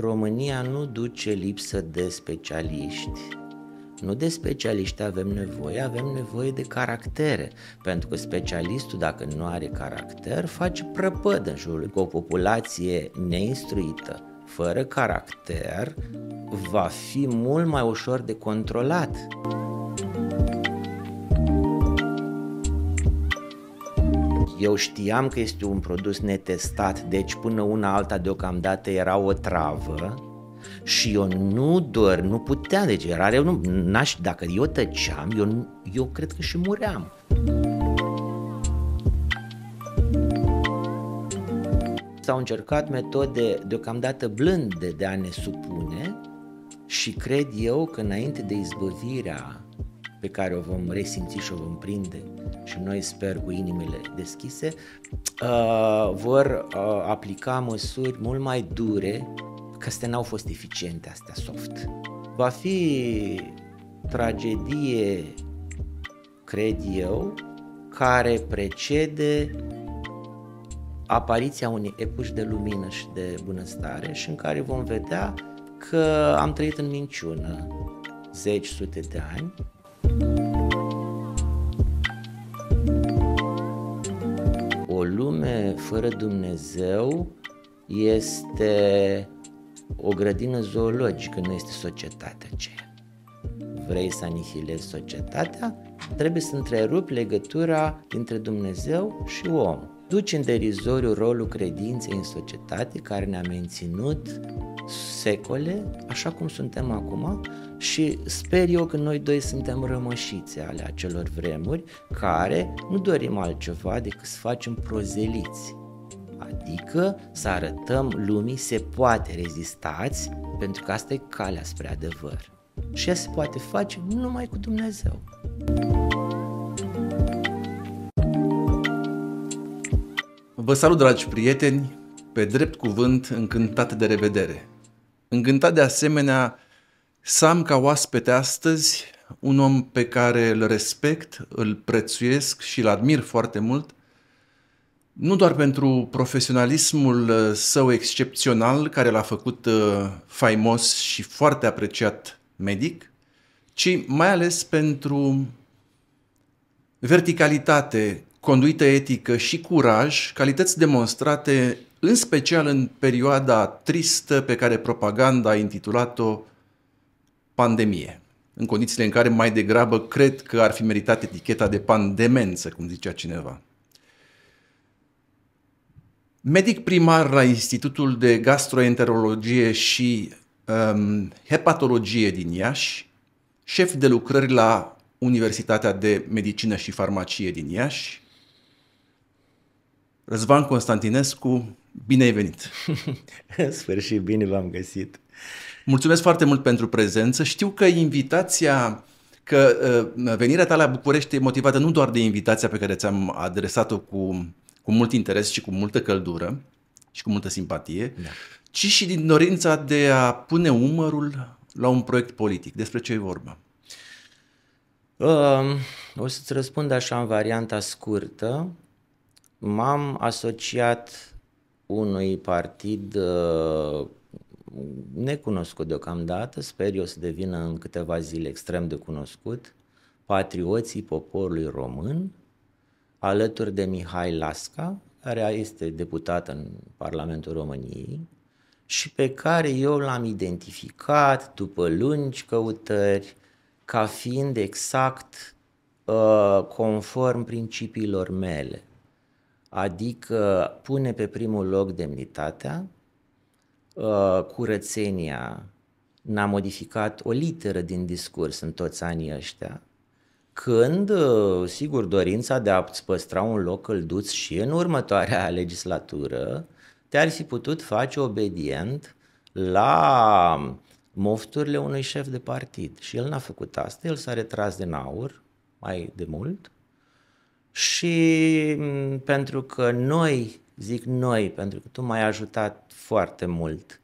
România nu duce lipsă de specialiști. Nu de specialiști avem nevoie, avem nevoie de caractere, pentru că specialistul, dacă nu are caracter, face prăpăd în jurul lui. O populație neinstruită, fără caracter, va fi mult mai ușor de controlat. Eu știam că este un produs netestat, deci până una alta deocamdată era o travă și eu nu doar, nu puteam, deci era eu nu, n-aș, dacă eu tăceam, eu, eu cred că și muream. S-au încercat metode deocamdată blânde de a ne supune și cred eu că înainte de izbăvirea pe care o vom resimți și o vom prinde și noi sper cu inimile deschise, uh, vor uh, aplica măsuri mult mai dure, că astea n-au fost eficiente, astea soft. Va fi tragedie, cred eu, care precede apariția unei epoci de lumină și de bunăstare și în care vom vedea că am trăit în minciună zeci, sute de ani lume fără Dumnezeu este o grădină zoologică, nu este societatea aceea. Vrei să anihilezi societatea? Trebuie să întrerupi legătura dintre Dumnezeu și om. Duci în derizoriu rolul credinței în societate care ne-a menținut secole, așa cum suntem acum, și sper eu că noi doi suntem rămășițe ale acelor vremuri care nu dorim altceva decât să facem prozeliți. Adică să arătăm lumii se poate rezistați pentru că asta e calea spre adevăr. Și ea se poate face numai cu Dumnezeu. Vă salut, dragi prieteni, pe drept cuvânt încântat de revedere. Încântat de asemenea să am ca oaspete astăzi un om pe care îl respect, îl prețuiesc și îl admir foarte mult, nu doar pentru profesionalismul uh, său excepțional care l-a făcut uh, faimos și foarte apreciat medic, ci mai ales pentru verticalitate, conduită etică și curaj, calități demonstrate în special în perioada tristă pe care propaganda a intitulat-o pandemie, în condițiile în care mai degrabă cred că ar fi meritat eticheta de pandemență, cum zicea cineva. Medic primar la Institutul de Gastroenterologie și um, Hepatologie din Iași, șef de lucrări la Universitatea de Medicină și Farmacie din Iași, Răzvan Constantinescu, bine ai venit! În sfârșit, bine v-am găsit! Mulțumesc foarte mult pentru prezență. Știu că invitația că uh, venirea ta la București e motivată nu doar de invitația pe care ți-am adresat-o cu, cu mult interes și cu multă căldură și cu multă simpatie, da. ci și din dorința de a pune umărul la un proiect politic. Despre ce e vorba? Uh, o să-ți răspund așa în varianta scurtă. M-am asociat unui partid uh, necunoscut deocamdată, sper eu să devină în câteva zile extrem de cunoscut, Patrioții Poporului Român, alături de Mihai Lasca, care este deputat în Parlamentul României, și pe care eu l-am identificat după lungi căutări ca fiind exact uh, conform principiilor mele. Adică pune pe primul loc demnitatea, Uh, curățenia, n-a modificat o literă din discurs în toți anii ăștia, când, uh, sigur, dorința de a-ți păstra un loc călduț și în următoarea legislatură, te-ar fi putut face obedient la mofturile unui șef de partid. Și el n-a făcut asta, el s-a retras din aur mai de mult și mm, pentru că noi zic noi, pentru că tu m-ai ajutat foarte mult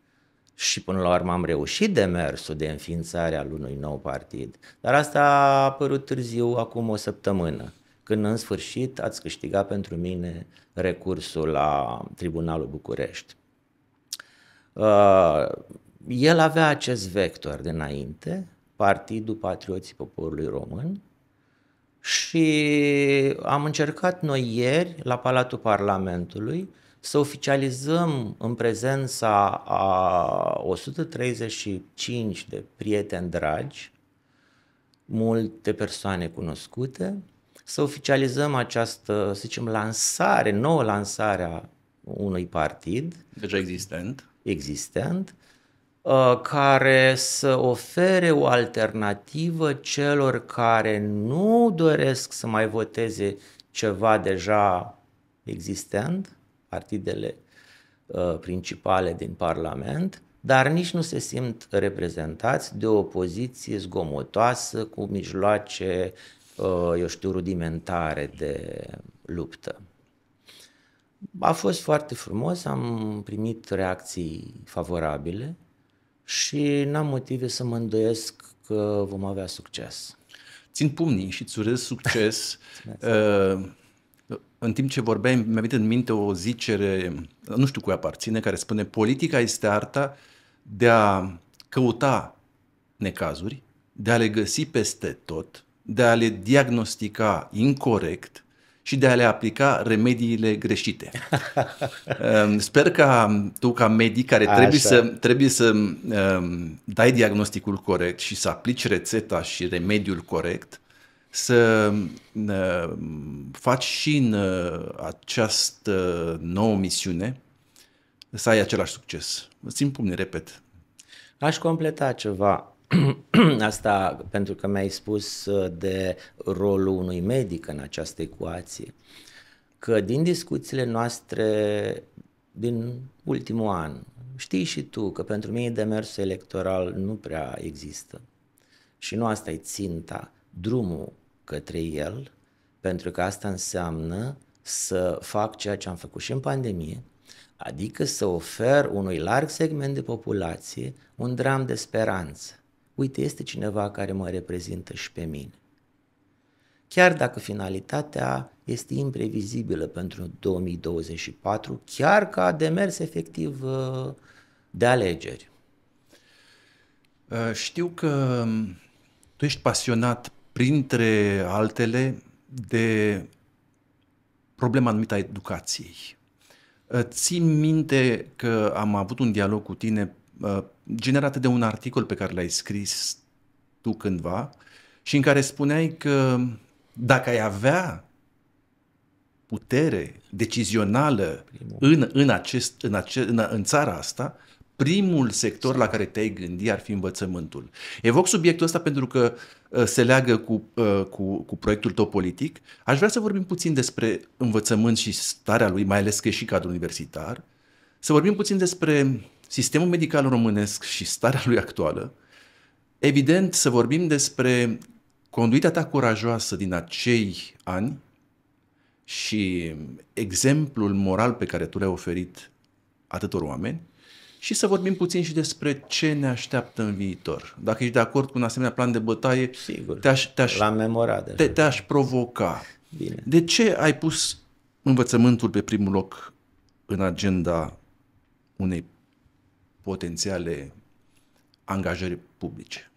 și până la urmă am reușit demersul de înființare al unui nou partid. Dar asta a apărut târziu, acum o săptămână, când în sfârșit ați câștigat pentru mine recursul la Tribunalul București. Uh, el avea acest vector dinainte, Partidul Patrioții Poporului Român, și am încercat noi ieri la Palatul Parlamentului să oficializăm în prezența a 135 de prieteni dragi, multe persoane cunoscute, să oficializăm această, să zicem, lansare, nouă lansare a unui partid. Deja deci existent. Existent, Uh, care să ofere o alternativă celor care nu doresc să mai voteze ceva deja existent, partidele uh, principale din Parlament, dar nici nu se simt reprezentați de o poziție zgomotoasă cu mijloace, uh, eu știu, rudimentare de luptă. A fost foarte frumos, am primit reacții favorabile, și n-am motive să mă îndoiesc că vom avea succes. Țin pumnii și îți urez succes. Uh, în timp ce vorbeai, mi-a venit în minte o zicere, nu știu cui aparține, care spune politica este arta de a căuta necazuri, de a le găsi peste tot, de a le diagnostica incorrect și de a le aplica remediile greșite. Ehm, sper că tu, ca medic, care Așa. trebuie să, trebuie să um, dai diagnosticul corect și să aplici rețeta și remediul corect, să uh, faci și în uh, această nouă misiune să ai același succes. Îți impune, repet. Aș completa ceva. Asta pentru că mi-ai spus uh, de rolul unui medic în această ecuație. Că din discuțiile noastre din ultimul an, știi și tu că pentru mine demersul electoral nu prea există. Și nu asta e ținta, drumul către el, pentru că asta înseamnă să fac ceea ce am făcut și în pandemie, adică să ofer unui larg segment de populație un dram de speranță uite, este cineva care mă reprezintă și pe mine. Chiar dacă finalitatea este imprevizibilă pentru 2024, chiar ca demers efectiv uh, de alegeri. Uh, știu că um, tu ești pasionat, printre altele, de problema anumită a educației. Uh, țin minte că am avut un dialog cu tine Uh, Generată de un articol pe care l-ai scris tu cândva și în care spuneai că dacă ai avea putere decizională în, în, acest, în, ace, în, în țara asta, primul sector la care te-ai gândi ar fi învățământul. Evoc subiectul ăsta pentru că uh, se leagă cu, uh, cu, cu proiectul tău politic. Aș vrea să vorbim puțin despre învățământ și starea lui, mai ales că e și cadrul universitar. Să vorbim puțin despre sistemul medical românesc și starea lui actuală, evident să vorbim despre conduita ta curajoasă din acei ani și exemplul moral pe care tu l-ai oferit atâtor oameni și să vorbim puțin și despre ce ne așteaptă în viitor. Dacă ești de acord cu un asemenea plan de bătaie, Sigur, te-aș, te-aș, l-am memorat te, te-aș provoca. Bine. De ce ai pus învățământul pe primul loc în agenda unei potențiale angajări publice.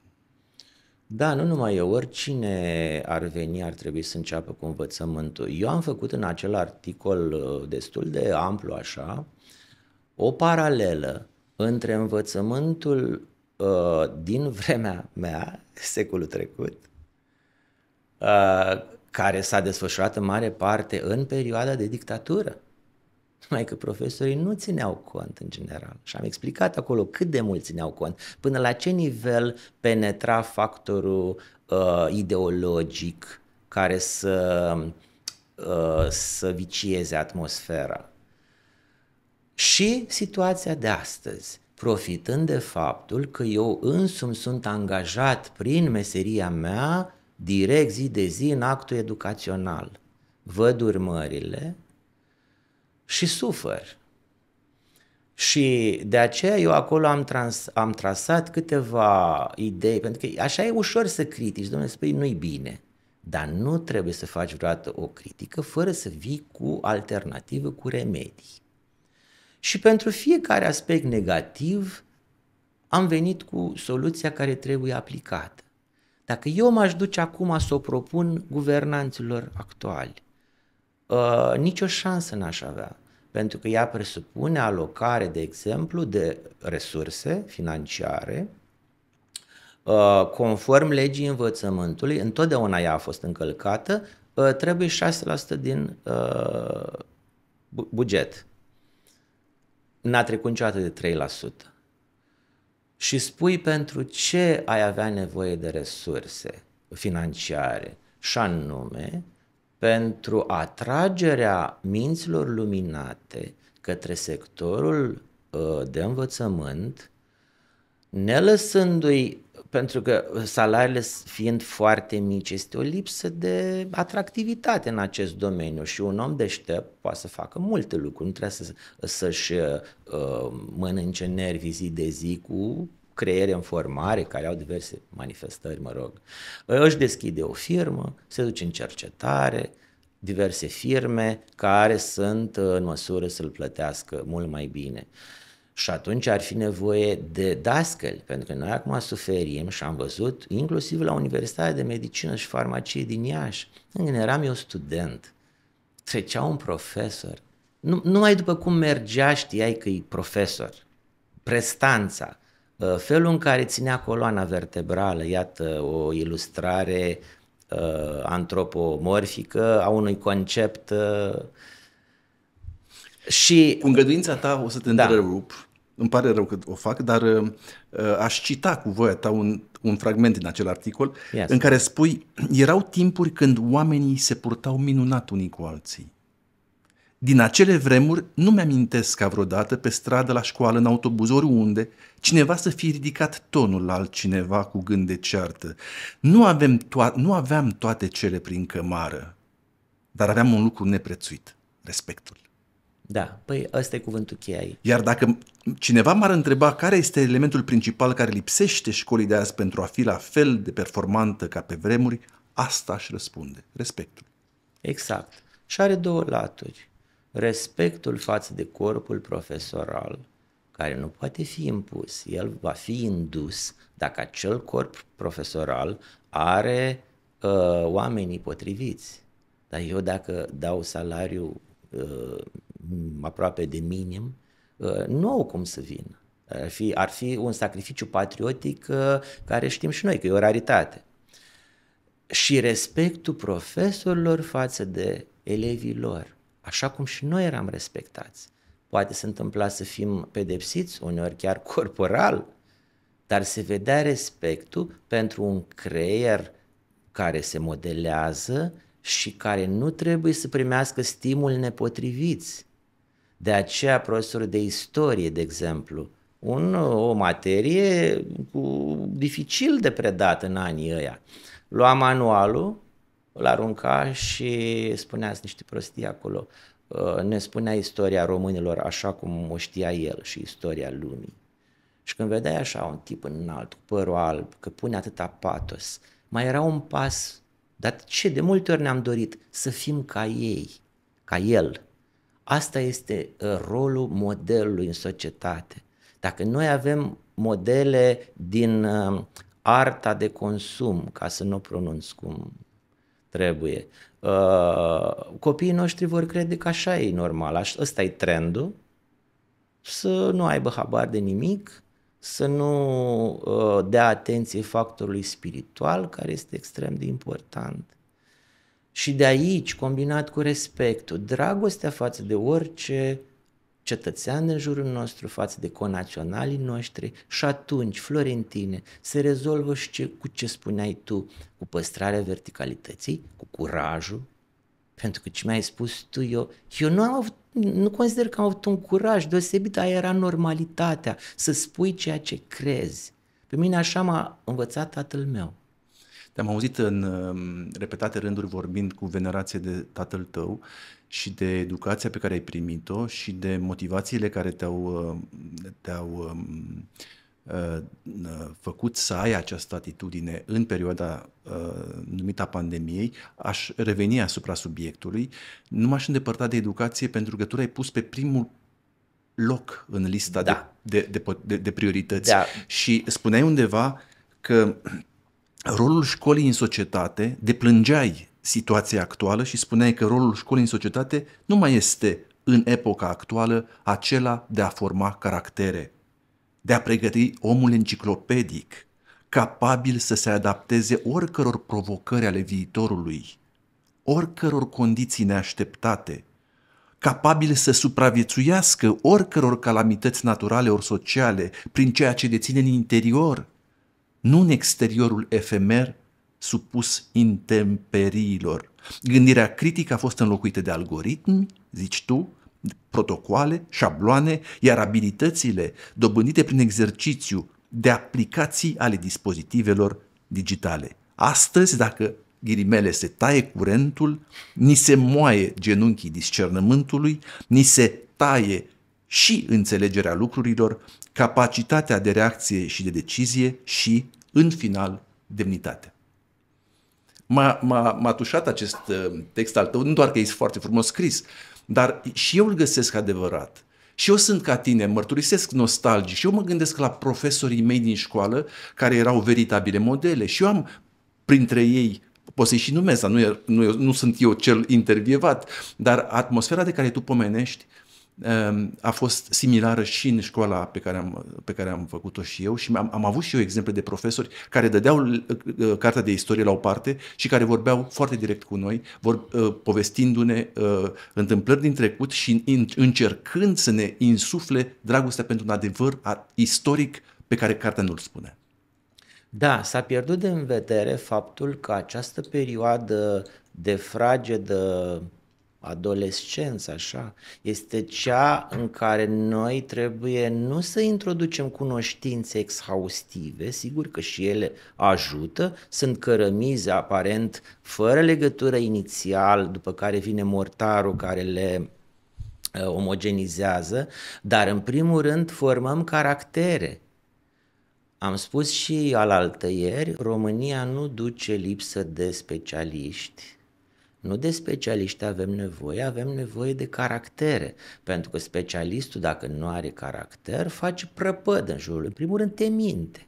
Da, nu numai eu, oricine ar veni ar trebui să înceapă cu învățământul. Eu am făcut în acel articol uh, destul de amplu așa o paralelă între învățământul uh, din vremea mea, secolul trecut, uh, care s-a desfășurat în mare parte în perioada de dictatură. Numai că profesorii nu țineau cont în general. Și am explicat acolo cât de mult țineau cont, până la ce nivel penetra factorul uh, ideologic care să, uh, să vicieze atmosfera. Și situația de astăzi, profitând de faptul că eu însumi sunt angajat prin meseria mea direct zi de zi în actul educațional. Văd urmările, și sufăr. Și de aceea eu acolo am, trans, am trasat câteva idei, pentru că așa e ușor să critici, domnule, spui nu-i bine, dar nu trebuie să faci vreodată o critică fără să vii cu alternativă, cu remedii. Și pentru fiecare aspect negativ am venit cu soluția care trebuie aplicată. Dacă eu m-aș duce acum să o propun guvernanților actuali, uh, nicio șansă n-aș avea pentru că ea presupune alocare, de exemplu, de resurse financiare uh, conform legii învățământului, întotdeauna ea a fost încălcată, uh, trebuie 6% din uh, buget. N-a trecut niciodată de 3% și spui pentru ce ai avea nevoie de resurse financiare și anume pentru atragerea minților luminate către sectorul uh, de învățământ, ne lăsându-i, pentru că salariile fiind foarte mici, este o lipsă de atractivitate în acest domeniu și un om deștept poate să facă multe lucruri, nu trebuie să, să-și uh, mănânce nervii zi de zi cu creiere în formare, care au diverse manifestări, mă rog, își deschide o firmă, se duce în cercetare, diverse firme care sunt în măsură să-l plătească mult mai bine. Și atunci ar fi nevoie de dascăli, pentru că noi acum suferim și am văzut, inclusiv la Universitatea de Medicină și Farmacie din Iași, când eram eu student, trecea un profesor, numai după cum mergea știai că e profesor, prestanța, Uh, felul în care ținea coloana vertebrală, iată o ilustrare uh, antropomorfică a unui concept uh, și... Cu îngăduința ta o să te da. întrerup. Îmi pare rău că o fac, dar uh, uh aș cita cu voia ta un, un fragment din acel articol yes. în care spui erau timpuri când oamenii se purtau minunat unii cu alții. Din acele vremuri nu mi-amintesc ca vreodată pe stradă, la școală, în autobuz, oriunde, cineva să fie ridicat tonul la altcineva cu gând de ceartă. Nu, avem to- nu aveam toate cele prin cămară, dar aveam un lucru neprețuit, respectul. Da, păi ăsta e cuvântul cheie aici. Iar dacă cineva m-ar întreba care este elementul principal care lipsește școlii de azi pentru a fi la fel de performantă ca pe vremuri, asta aș răspunde, respectul. Exact. Și are două laturi respectul față de corpul profesoral, care nu poate fi impus, el va fi indus dacă acel corp profesoral are uh, oamenii potriviți. Dar eu dacă dau salariu uh, aproape de minim, uh, nu au cum să vină. Ar fi, ar fi un sacrificiu patriotic uh, care știm și noi că e o raritate. Și respectul profesorilor față de elevii lor așa cum și noi eram respectați. Poate se întâmpla să fim pedepsiți, uneori chiar corporal, dar se vedea respectul pentru un creier care se modelează și care nu trebuie să primească stimul nepotriviți. De aceea, profesorul de istorie, de exemplu, un, o materie cu, dificil de predat în anii ăia. Lua manualul îl arunca și spunea niște prostii acolo. Uh, ne spunea istoria românilor așa cum o știa el și istoria lumii. Și când vedeai așa un tip înalt, cu părul alb, că pune atâta patos, mai era un pas, dar ce de multe ori ne-am dorit să fim ca ei, ca el. Asta este uh, rolul modelului în societate. Dacă noi avem modele din uh, arta de consum, ca să nu pronunț cum trebuie. Uh, copiii noștri vor crede că așa e normal, ăsta e trendul, să nu aibă habar de nimic, să nu uh, dea atenție factorului spiritual, care este extrem de important. Și de aici, combinat cu respectul, dragostea față de orice cetățean în jurul nostru, față de conaționalii noștri și atunci, Florentine, se rezolvă și ce, cu ce spuneai tu, cu păstrarea verticalității, cu curajul, pentru că ce mi-ai spus tu, eu, eu nu am avut nu consider că am avut un curaj deosebit, aia era normalitatea, să spui ceea ce crezi. Pe mine așa m-a învățat tatăl meu. Te-am auzit în um, repetate rânduri vorbind cu venerație de tatăl tău și de educația pe care ai primit-o și de motivațiile care te-au, uh, te-au um, uh, uh, făcut să ai această atitudine în perioada uh, numită pandemiei, aș reveni asupra subiectului. Nu m-aș îndepărta de educație pentru că tu l-ai pus pe primul loc în lista da. de, de, de, de priorități. Da. Și spuneai undeva că rolul școlii în societate, deplângeai situația actuală și spuneai că rolul școlii în societate nu mai este în epoca actuală acela de a forma caractere, de a pregăti omul enciclopedic, capabil să se adapteze oricăror provocări ale viitorului, oricăror condiții neașteptate, capabil să supraviețuiască oricăror calamități naturale ori sociale prin ceea ce deține în interior, nu în exteriorul efemer supus intemperiilor. Gândirea critică a fost înlocuită de algoritmi, zici tu, protocoale, șabloane, iar abilitățile dobândite prin exercițiu de aplicații ale dispozitivelor digitale. Astăzi, dacă ghirimele se taie curentul, ni se moaie genunchii discernământului, ni se taie și înțelegerea lucrurilor, capacitatea de reacție și de decizie și, în final, demnitatea. M-a, m-a, m-a tușat acest uh, text al tău, nu doar că e foarte frumos scris, dar și eu îl găsesc adevărat. Și eu sunt ca tine, mărturisesc nostalgii și eu mă gândesc la profesorii mei din școală care erau veritabile modele și eu am printre ei pot să-i și numesc, dar nu, nu, nu sunt eu cel intervievat, dar atmosfera de care tu pomenești Ehm, a fost similară și în școala pe care am, pe care am făcut-o și eu și am, am avut și eu exemple de profesori care dădeau cartea de istorie la o parte și care vorbeau foarte direct cu noi, vor, ă, povestindu-ne ă, întâmplări din trecut și încercând să ne insufle dragostea pentru un adevăr istoric pe care cartea nu-l spune. Da, s-a pierdut în vedere faptul că această perioadă de fragedă adolescență, așa, este cea în care noi trebuie nu să introducem cunoștințe exhaustive, sigur că și ele ajută, sunt cărămize aparent fără legătură inițial, după care vine mortarul care le uh, omogenizează, dar în primul rând formăm caractere. Am spus și alaltă ieri, România nu duce lipsă de specialiști nu de specialiști avem nevoie, avem nevoie de caractere, pentru că specialistul, dacă nu are caracter, face prăpăd în jurul. În primul rând, te minte.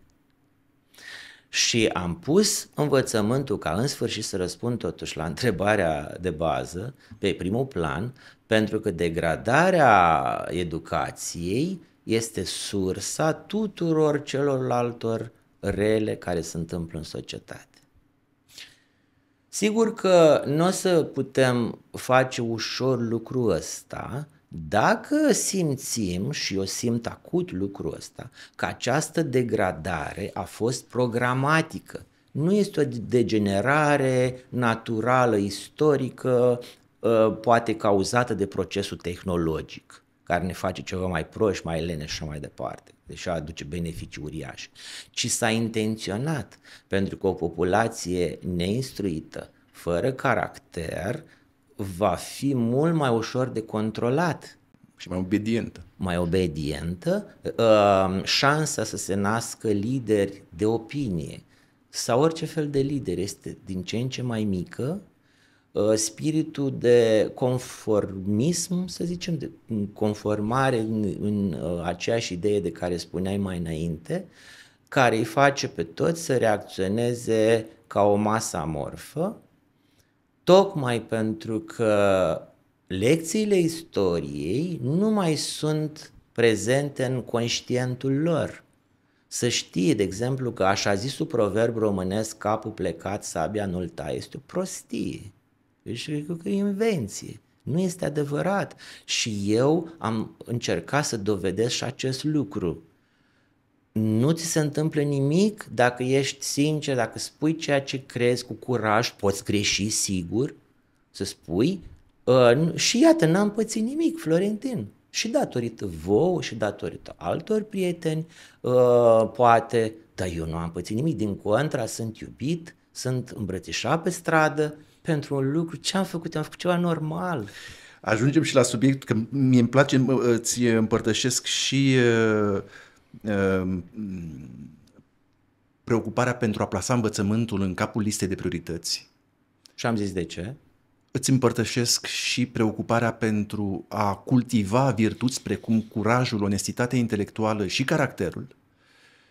Și am pus învățământul ca în sfârșit să răspund totuși la întrebarea de bază, pe primul plan, pentru că degradarea educației este sursa tuturor celorlaltor rele care se întâmplă în societate. Sigur că nu o să putem face ușor lucrul ăsta dacă simțim, și eu simt acut lucrul ăsta, că această degradare a fost programatică. Nu este o degenerare naturală, istorică, ă, poate cauzată de procesul tehnologic, care ne face ceva mai proști, mai lene și mai departe deși aduce beneficii uriașe, ci s-a intenționat, pentru că o populație neinstruită, fără caracter, va fi mult mai ușor de controlat. Și mai obedientă. Mai obedientă, ă, șansa să se nască lideri de opinie sau orice fel de lider este din ce în ce mai mică Uh, spiritul de conformism, să zicem, de conformare în, în uh, aceeași idee de care spuneai mai înainte, care îi face pe toți să reacționeze ca o masă amorfă, tocmai pentru că lecțiile istoriei nu mai sunt prezente în conștientul lor. Să știe, de exemplu, că așa zisul proverb românesc, capul plecat, sabia nu-l taie, este o prostie. Deci cred că e invenție. Nu este adevărat. Și eu am încercat să dovedesc și acest lucru. Nu ți se întâmplă nimic dacă ești sincer, dacă spui ceea ce crezi cu curaj, poți greși sigur, să spui. și iată, n-am pățit nimic, Florentin. Și datorită vouă și datorită altor prieteni, uh, poate, dar eu nu am pățit nimic. Din contra, sunt iubit, sunt îmbrățișat pe stradă, pentru un lucru, ce am făcut? Am făcut ceva normal. Ajungem și la subiect, că mi îmi place, îți ă, împărtășesc și uh, uh, preocuparea pentru a plasa învățământul în capul listei de priorități. Și am zis de ce? Îți împărtășesc și preocuparea pentru a cultiva virtuți precum curajul, onestitatea intelectuală și caracterul.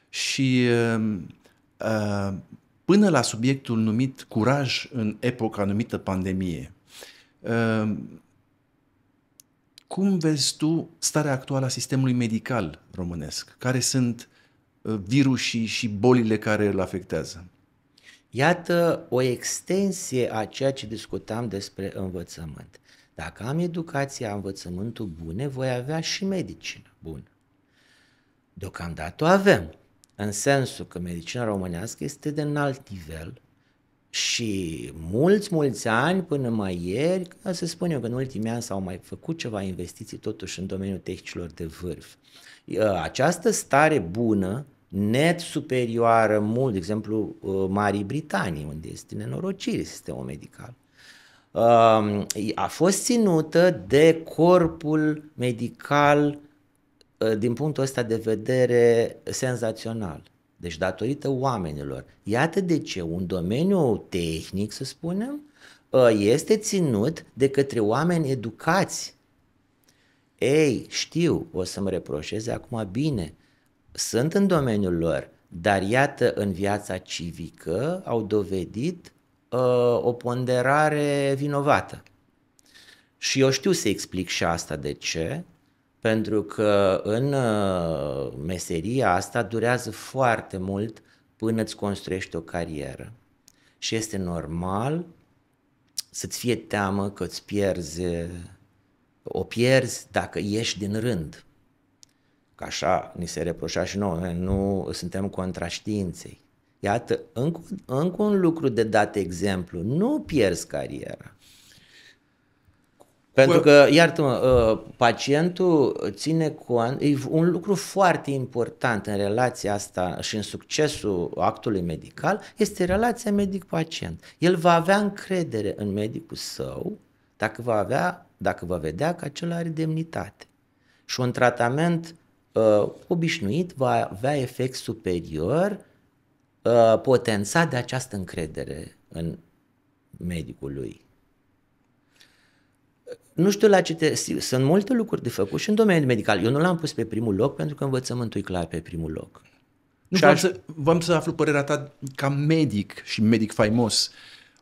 Și uh, până la subiectul numit curaj în epoca numită pandemie. Ehm, cum vezi tu starea actuală a sistemului medical românesc? Care sunt eh, virusii și bolile care îl afectează? Iată o extensie a ceea ce discutam despre învățământ. Dacă am educația, învățământul bune, voi avea și medicină bună. Deocamdată o avem în sensul că medicina românească este de înalt nivel și mulți, mulți ani până mai ieri, să spun eu că în ultimii ani s-au mai făcut ceva investiții totuși în domeniul tehnicilor de vârf. Această stare bună, net superioară mult, de exemplu, Marii Britanii, unde este nenorocire sistemul medical, a fost ținută de corpul medical Ă, din punctul ăsta de vedere senzațional. Deci datorită oamenilor. Iată de ce un domeniu tehnic, să spunem, ă, este ținut de către oameni educați. Ei, știu, o să-mi reproșeze acum bine, sunt în domeniul lor, dar iată, în viața civică au dovedit uh, o ponderare vinovată. Și eu știu să explic și asta de ce, pentru că în uh, meseria asta durează foarte mult până îți construiești o carieră. Și este normal să-ți fie teamă că îți pierzi, o pierzi dacă ieși din rând. Că așa ni se reproșa și noi nu suntem contra științei. Iată, încă, încă un lucru de dat exemplu, nu pierzi cariera. Pentru că, iartă mă ă, pacientul ține cont, e un lucru foarte important în relația asta și în succesul actului medical, este relația medic-pacient. El va avea încredere în medicul său dacă va, avea, dacă va vedea că acela are demnitate. Și un tratament uh, obișnuit va avea efect superior uh, potențat de această încredere în medicul lui nu știu la ce te... Sunt multe lucruri de făcut și în domeniul medical. Eu nu l-am pus pe primul loc pentru că învățământul e clar pe primul loc. Nu, și aș... să, vreau să aflu părerea ta ca medic și medic faimos.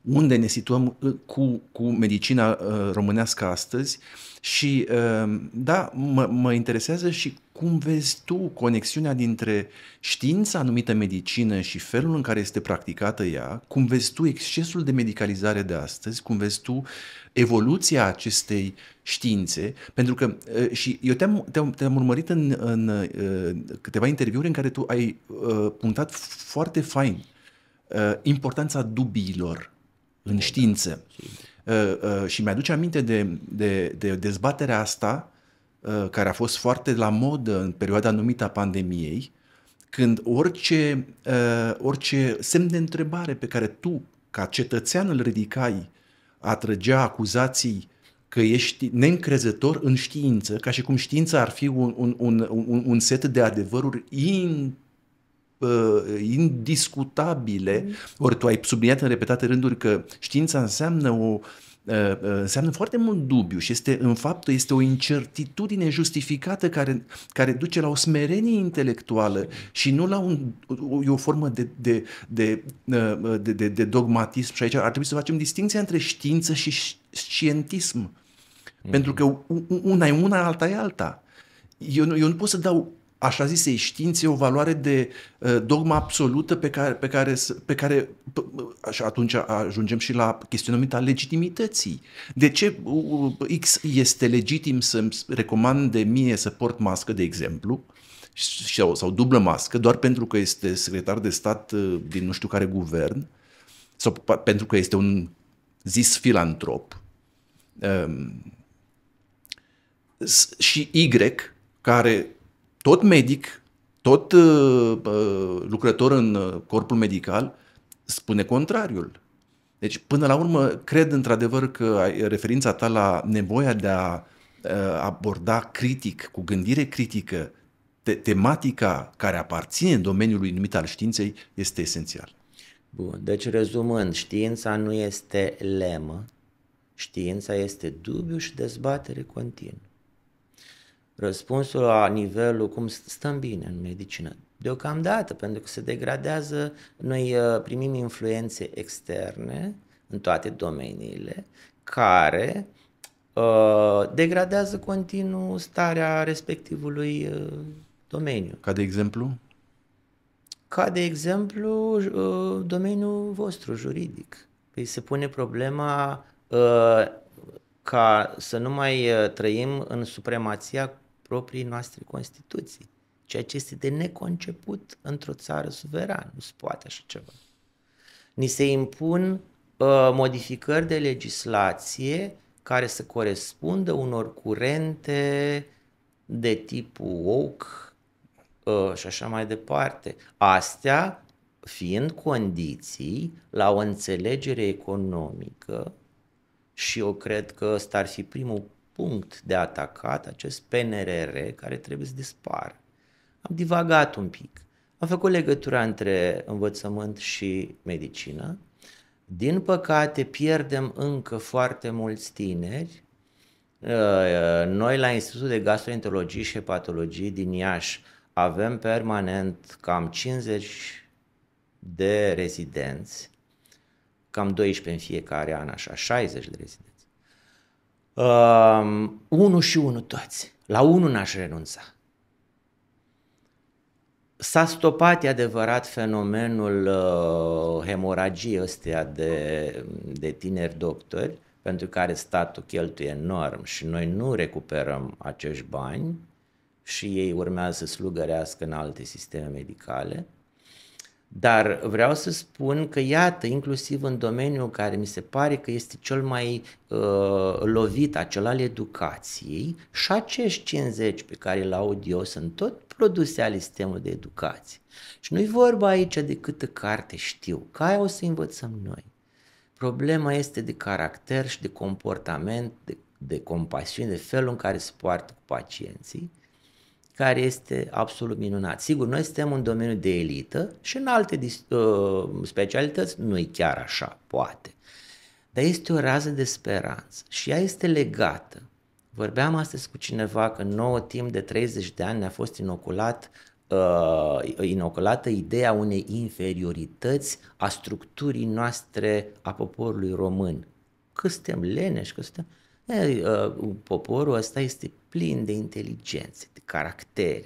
Unde ne situăm uh, cu, cu medicina uh, românească astăzi? Și, uh, da, mă, mă interesează și cum vezi tu conexiunea dintre știința anumită medicină și felul în care este practicată ea? Cum vezi tu excesul de medicalizare de astăzi? Cum vezi tu evoluția acestei științe? Pentru că uh, și eu te-am, te-am, te-am urmărit în, în uh, câteva interviuri în care tu ai uh, punctat foarte fain importanța dubiilor în da, da. știință. Și mi-aduce aminte de, de, de dezbaterea asta Uh, care a fost foarte la modă în perioada numită a pandemiei, când orice, uh, orice semn de întrebare pe care tu, ca cetățean, îl ridicai, atrăgea acuzații că ești neîncrezător în știință, ca și cum știința ar fi un, un, un, un, un set de adevăruri in, uh, indiscutabile, mm-hmm. ori tu ai subliniat în repetate rânduri că știința înseamnă o uh, Uh, uh, înseamnă foarte mult dubiu și este, în fapt, este o incertitudine justificată care, care duce la o smerenie intelectuală și nu la un, o, o formă de, de, de, uh, de, de, de dogmatism. Și aici ar trebui să facem distinția între știință și scientism. Mm-hmm. Pentru mhm. că una e una, alta e alta. Eu nu, eu nu pot să dau așa zisei științe o valoare de uh, dogma absolută pe care, pe care, pe care și atunci ajungem și la chestiunea legitimității. De ce X este legitim să-mi recomande mie să port mască, de exemplu, sau, sau dublă mască, doar pentru că este secretar de stat uh, din nu știu care guvern, sau pentru că este un zis filantrop, um, și Y, care tot medic, tot uh, uh lucrător în uh, corpul medical, spune contrariul. Deci, până la urmă, cred într-adevăr că referința ta la nevoia de a uh, aborda critic, cu gândire critică, te- tematica care aparține domeniului numit al științei este esențial. Bun, deci rezumând, știința nu este lemă, știința este dubiu și dezbatere continuă. Răspunsul la nivelul cum stăm bine în medicină, deocamdată, pentru că se degradează, noi uh, primim influențe externe în toate domeniile care uh, degradează continuu starea respectivului uh, domeniu. Ca de exemplu? Ca de exemplu domeniul vostru juridic. Păi se pune problema ca să nu mai trăim în supremația proprii noastre Constituții, ceea ce este de neconceput într-o țară suverană. Nu se poate așa ceva. Ni se impun uh, modificări de legislație care să corespundă unor curente de tipul woke uh, și așa mai departe. Astea fiind condiții la o înțelegere economică și eu cred că ăsta ar fi primul punct de atacat, acest PNRR care trebuie să dispară. Am divagat un pic. Am făcut legătura între învățământ și medicină. Din păcate, pierdem încă foarte mulți tineri. Ă, noi la Institutul de Gastroenterologie și Hepatologie din Iași avem permanent cam 50 de rezidenți, cam 12 în fiecare an, așa, 60 de rezidenți Um, unul și unul toți. La unul n-aș renunța. S-a stopat, e adevărat, fenomenul uh, hemoragiei ăsteia de, de tineri doctori, pentru care statul cheltuie enorm și noi nu recuperăm acești bani și ei urmează să slugărească în alte sisteme medicale. Dar vreau să spun că, iată, inclusiv în domeniul care mi se pare că este cel mai uh, lovit, acela al educației, și acești 50 pe care îl aud eu sunt tot produse ale sistemului de educație. Și nu-i vorba aici de câtă carte știu, ca aia o să învățăm noi. Problema este de caracter și de comportament, de, de compasiune, de felul în care se poartă cu pacienții care este absolut minunat. Sigur, noi suntem în domeniu de elită și în alte uh, specialități nu e chiar așa, poate. Dar este o rază de speranță și ea este legată. Vorbeam astăzi cu cineva că nouă timp de 30 de ani ne-a fost inoculat uh, inoculată ideea unei inferiorități a structurii noastre a poporului român. Că suntem leneși, că suntem... Uh, poporul ăsta este plin de inteligențe, de caractere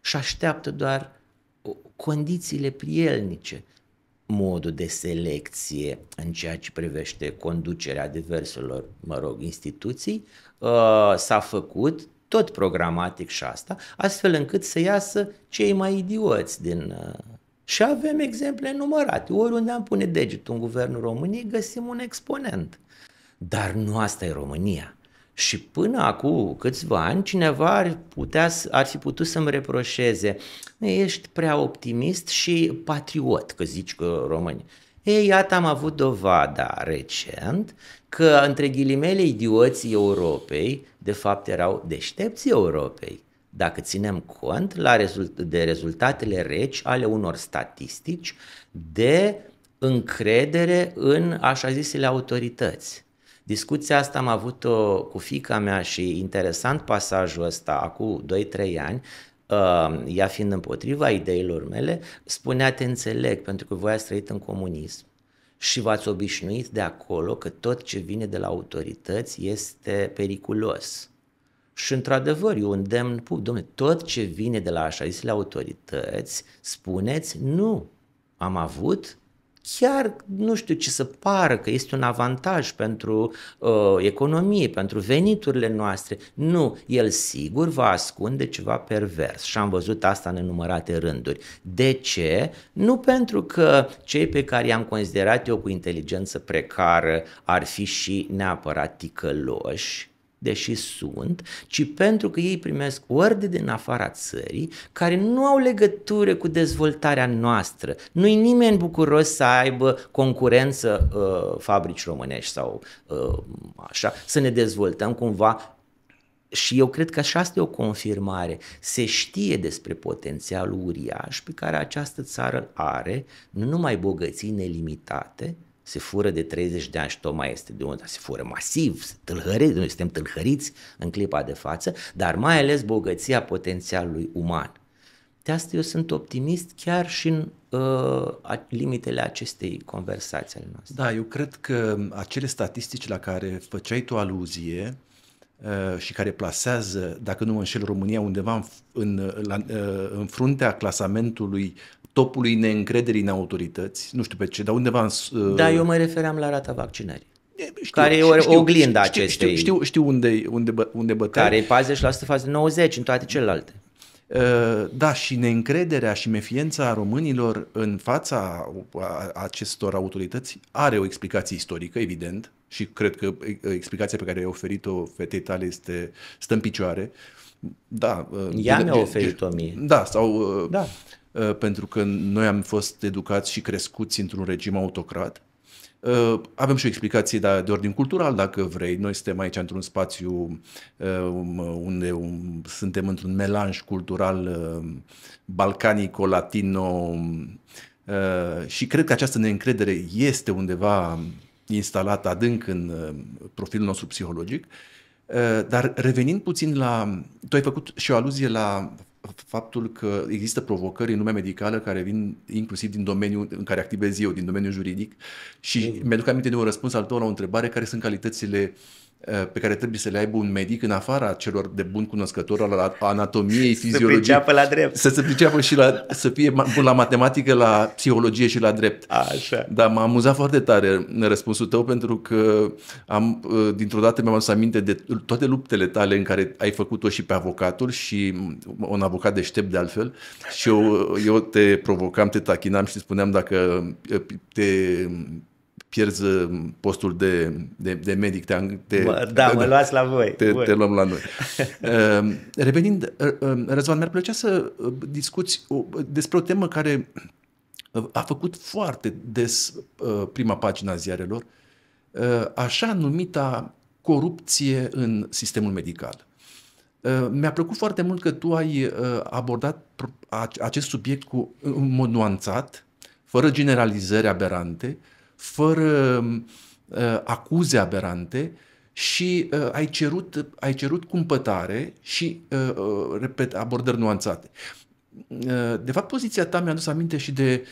și așteaptă doar uh, condițiile prielnice, modul de selecție în ceea ce privește conducerea diverselor, mă rog, instituții, uh, s-a făcut tot programatic și asta, astfel încât să iasă cei mai idioți din... Și avem exemple numărate. Oriunde am pune degetul în guvernul României, găsim un exponent. Dar nu asta e România. Și până acum câțiva ani, cineva ar, putea, ar fi putut să-mi reproșeze ești prea optimist și patriot, că zici că români. Ei, iată, am avut dovada recent că, între ghilimele, idioții Europei, de fapt, erau deștepții Europei. Dacă ținem cont la rezult- de rezultatele reci ale unor statistici de încredere în așa zisele autorități Discuția asta am avut-o cu fica mea și interesant pasajul ăsta, acum 2-3 ani, uh, ea fiind împotriva ideilor mele, spunea te înțeleg pentru că voi ați trăit în comunism și v-ați obișnuit de acolo că tot ce vine de la autorități este periculos. Și într-adevăr, eu îndemn, domnule, tot ce vine de la așa zisele autorități, spuneți nu. Am avut chiar nu știu ce să pară că este un avantaj pentru uh, economie, pentru veniturile noastre. Nu, el sigur va ascunde ceva pervers și am văzut asta în enumărate rânduri. De ce? Nu pentru că cei pe care i-am considerat eu cu inteligență precară ar fi și neapărat ticăloși, deși sunt, ci pentru că ei primesc ordine din afara țării care nu au legătură cu dezvoltarea noastră. Nu-i nimeni bucuros să aibă concurență uh, fabrici românești sau uh, așa, să ne dezvoltăm cumva și eu cred că așa este o confirmare. Se știe despre potențialul uriaș pe care această țară are, nu numai bogății nelimitate, se fură de 30 de ani și tot mai este de unde se fură masiv, se tâlhări, noi suntem tâlhăriți în clipa de față, dar mai ales bogăția potențialului uman. De asta eu sunt optimist chiar și în uh, limitele acestei conversații ale noastre. Da, eu cred că acele statistici la care făceai tu aluzie Uh, și care plasează, dacă nu mă înșel, România undeva în, în, la, uh, în fruntea clasamentului topului neîncrederii în autorități, nu știu pe ce, dar undeva în... Uh, da, eu mă refeream la rata vaccinării. Știu, care e știu, oglinda știu, acestei. Știu, știu, știu unde, unde, bă, unde bătea. Care e 40% față de 90% în toate celelalte. Da, și neîncrederea și mefiența românilor în fața acestor autorități are o explicație istorică, evident, și cred că uh, explicația pe care ai oferit-o fetei tale este, stă în picioare. Da. Uh, Ea mi-a oferit-o mie. Da, sau... Uh, da. Pentru că noi am fost educați și crescuți într-un regim autocrat. Avem și o explicație da, de ordin cultural, dacă vrei. Noi suntem aici într-un spațiu um, unde um, suntem într-un melanj cultural balcanico-latino și cred că această neîncredere este undeva instalat adânc în uh, profilul nostru psihologic. Uh, dar revenind puțin la... Tu ai făcut și o aluzie la faptul că există provocări în lumea medicală care vin inclusiv din domeniul în care activez eu, din domeniul juridic și mm. mi-aduc aminte de un răspuns al tău la o întrebare care sunt calitățile uh, Eh, pe care trebuie să le aibă un medic în afara celor de bun cunoscător al anatomiei, fiziologiei. Să priceapă la drept. Să se priceapă și la, să fie bun la matematică, la psihologie și la drept. Așa. Dar m-a amuzat foarte tare răspunsul tău pentru că am, eh, dintr-o dată mi-am adus aminte de toate luptele tale în care ai făcut-o și pe avocatul și un avocat deștept de altfel și eu, eu te provocam, te tachinam și spuneam dacă eh, te pierzi mm, postul de, de, de medic. Te, te, da, te, mă da, da, luați la voi. Te, voi. te luăm la noi. Ehm, revenind, Răzvan, mi-ar plăcea să uh, discuți despre o temă care uh, a făcut foarte des uh, prima pagina ziarelor, așa numita corupție în sistemul medical. Mi-a plăcut foarte mult că tu ai abordat acest subiect cu, în mod nuanțat, fără generalizări aberante, uh, fără uh, acuze aberante și uh, ai, cerut, ai cerut cumpătare și, uh, repet, abordări nuanțate. Uh, de fapt, poziția ta mi-a adus aminte și de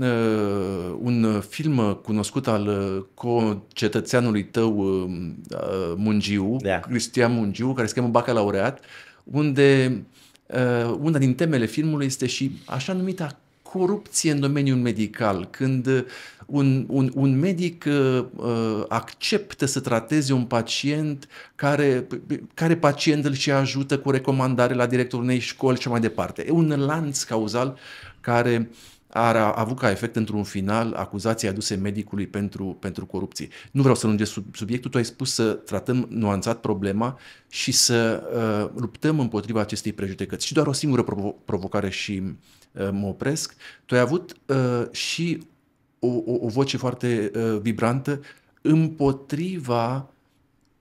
uh, un film cunoscut al uh, cetățeanului tău, uh, Mungiu, yeah. Da. Cristian Mungiu, care se cheamă Bacalaureat, unde uh, una din temele filmului este și așa numita corupție în domeniul medical, când un, un, un medic uh, uh, acceptă să trateze un pacient care, care pacient îl și ajută cu recomandare la directorul unei școli și mai departe. E un lanț cauzal care ar a avut ca efect într-un final acuzații aduse medicului pentru, pentru corupție. Nu vreau să lungesc sub, subiectul, tu ai spus să tratăm nuanțat problema și să uh, luptăm împotriva acestei prejudecăți. Și doar o singură provo- provocare și uh, mă opresc. Tu ai avut uh, și o, o, o voce foarte uh, vibrantă împotriva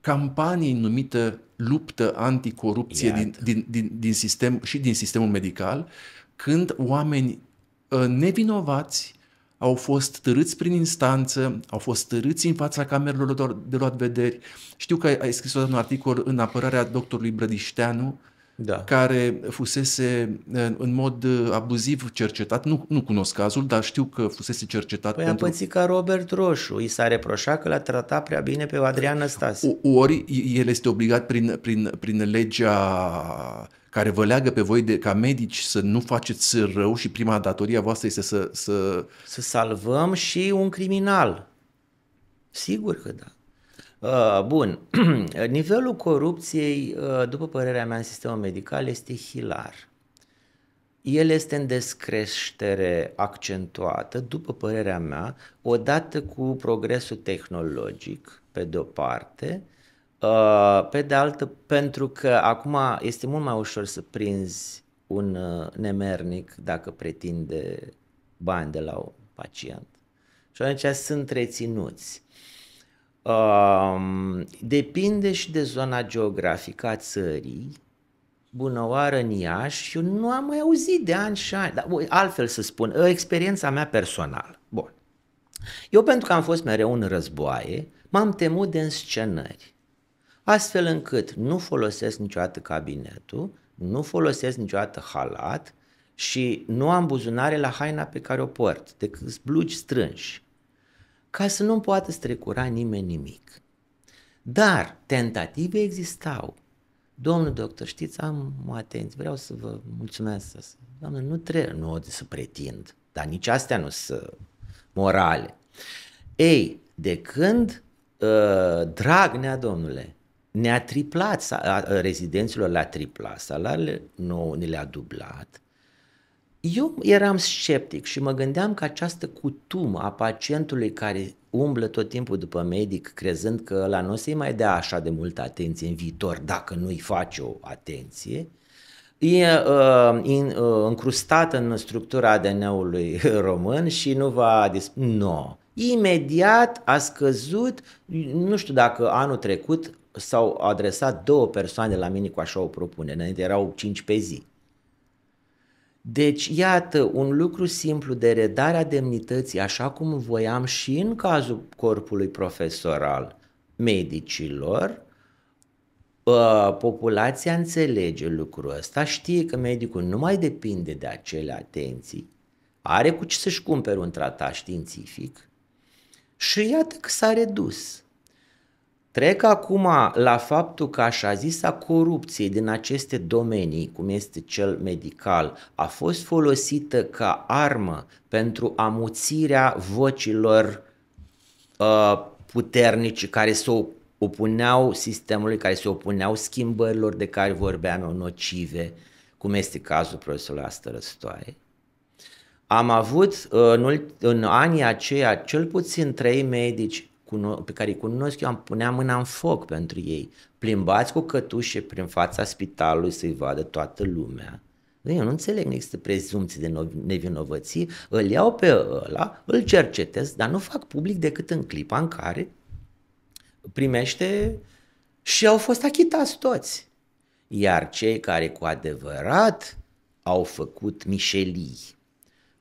campaniei numită luptă anticorupție din, din, din, din sistem și din sistemul medical, când oameni uh, nevinovați au fost târâți prin instanță, au fost târâți în fața camerelor de luat vederi. Știu că ai scris un articol în apărarea doctorului Brădișteanu, uh, da. care fusese în mod uh, abuziv cercetat. Nu, nu cunosc cazul, dar știu că fusese cercetat. Păi pentru... am ca Robert Roșu. I s-a reproșat că l-a tratat prea bine pe Adrian Năstase. Ori el este obligat prin, prin, prin legea care vă leagă pe voi de, ca medici să nu faceți rău și prima datoria voastră este să... Să, să salvăm și un criminal. Sigur că da. Uh, bun, uh, nivelul corupției, uh, după părerea mea, în sistemul medical este hilar. El este în descreștere accentuată, după părerea mea, odată cu progresul tehnologic, pe de-o parte, pe de altă, pentru că acum este mult mai ușor să prinzi un nemernic dacă pretinde bani de la un pacient. Și atunci sunt reținuți depinde și de zona geografică a țării. Bună oară în Iași, eu nu am mai auzit de ani și ani, dar, altfel să spun, experiența mea personală. Bun. Eu pentru că am fost mereu în războaie, m-am temut de înscenări. Astfel încât nu folosesc niciodată cabinetul, nu folosesc niciodată halat și nu am buzunare la haina pe care o port, decât blugi strânși ca să nu poată strecura nimeni nimic. Dar tentative existau. Domnul doctor, știți, am o atenție, vreau să vă mulțumesc. Doamne, nu trebuie, nu o să pretind, dar nici astea nu sunt morale. Ei, de când uh, Dragnea, domnule, ne-a triplat, rezidenților le-a triplat salariile, nouă ne le-a dublat, eu eram sceptic și mă gândeam că această cutumă a pacientului care umblă tot timpul după medic crezând că la nu se mai dea așa de multă atenție în viitor dacă nu-i face o atenție, e uh, in, uh, încrustat în structura ADN-ului român și nu va... disp... nu. No. Imediat a scăzut, nu știu dacă anul trecut s-au adresat două persoane la mine cu așa o propunere, înainte erau cinci pe zi. Deci, iată, un lucru simplu de redarea demnității, așa cum voiam și în cazul corpului profesoral medicilor, ă, populația înțelege lucrul ăsta, știe că medicul nu mai depinde de acele atenții, are cu ce să-și cumpere un tratat științific și iată că s-a redus. Trec acum la faptul că așa zisa corupție din aceste domenii, cum este cel medical, a fost folosită ca armă pentru amuțirea vocilor uh, puternici care se s opuneau sistemului, care se opuneau schimbărilor de care vorbeam o nocive, cum este cazul profesorului Astărăstoaie. Am avut uh, în, în anii aceia cel puțin trei medici pe care îi cunosc, eu am punea mâna în foc pentru ei. Plimbați cu cătușe prin fața spitalului să-i vadă toată lumea. Eu nu înțeleg, nu există prezumții de nevinovății, îl iau pe ăla, îl cercetez, dar nu fac public decât în clipa în care primește și au fost achitați toți. Iar cei care cu adevărat au făcut mișelii,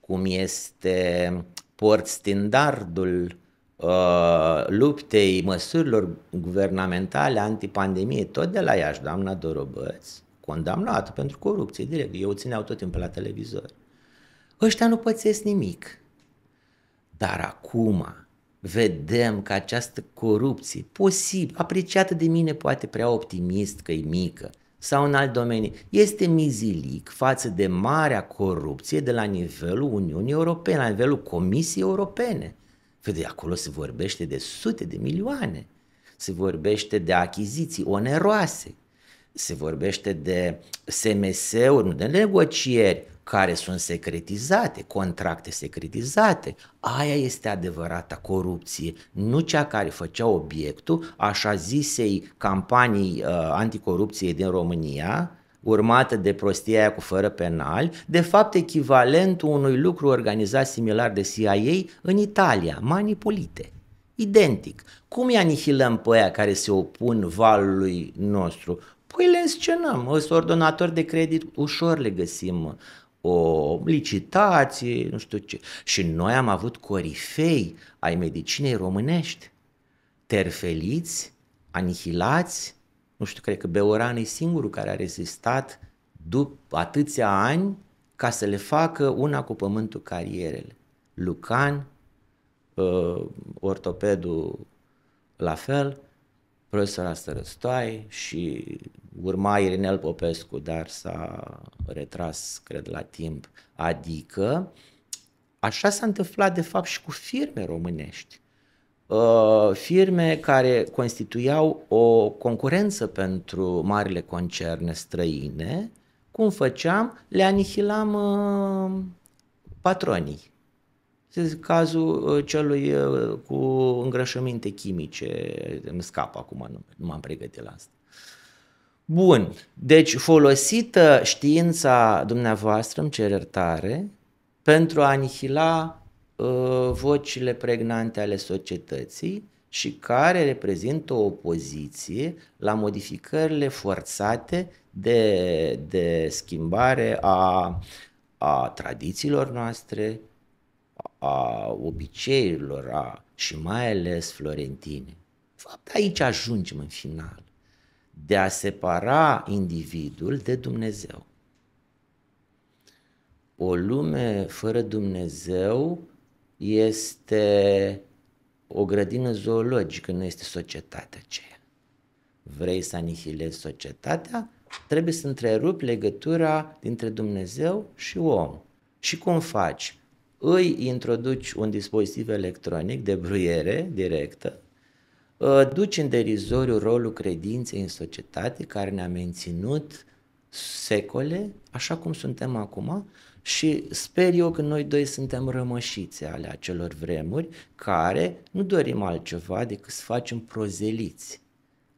cum este port standardul Uh, luptei măsurilor guvernamentale antipandemie, tot de la Iași, doamna Dorobăț, condamnată pentru corupție direct. Eu o țineau tot timpul la televizor. Ăștia nu pățesc nimic. Dar acum vedem că această corupție, posibil, apreciată de mine poate prea optimist că e mică, sau în alt domeniu, este mizilic față de marea corupție de la nivelul Uniunii Europene, la nivelul Comisiei Europene de acolo se vorbește de sute de milioane, se vorbește de achiziții oneroase, se vorbește de SMS-uri, de negocieri care sunt secretizate, contracte secretizate. Aia este adevărata corupție, nu cea care făcea obiectul așa zisei campanii uh, anticorupției din România, urmată de prostia aia cu fără penal, de fapt echivalentul unui lucru organizat similar de CIA în Italia, manipulite. Identic. Cum îi anihilăm pe aia care se opun valului nostru? Păi le înscenăm. sunt ordonator de credit ușor le găsim o licitație, nu știu ce. Și noi am avut corifei ai medicinei românești, terfeliți, anihilați, nu știu, cred că Beoran e singurul care a rezistat după atâția ani ca să le facă una cu pământul carierele. Lucan, uh, ortopedul la fel, profesora Sărăstoai și urma Irinel Popescu, dar s-a retras, cred, la timp. Adică, așa s-a întâmplat, de fapt, și cu firme românești. Uh, firme care constituiau o concurență pentru marile concerne străine, cum făceam, le anihilam uh, patronii. Este cazul uh, celui cu îngrășăminte chimice, îmi scap acum, nu, nu m-am pregătit la asta. Bun, deci folosită știința dumneavoastră, îmi cer iertare, pentru a anihila Uh, vocile pregnante ale societății și care reprezintă o opoziție la modificările forțate de, de schimbare a, a tradițiilor noastre, a obiceiurilor a, și mai ales florentine. Fapt, aici ajungem în final. De a separa individul de Dumnezeu. O lume fără Dumnezeu este o grădină zoologică, nu este societatea aceea. Vrei să anihilezi societatea? Trebuie să întrerupi legătura dintre Dumnezeu și om. Și cum faci? Îi introduci un dispozitiv electronic de bruiere directă, ă, duci în derizoriu rolul credinței în societate care ne-a menținut secole, așa cum suntem acum, și sper eu că noi doi suntem rămășițe ale acelor vremuri care nu dorim altceva decât să facem prozeliți.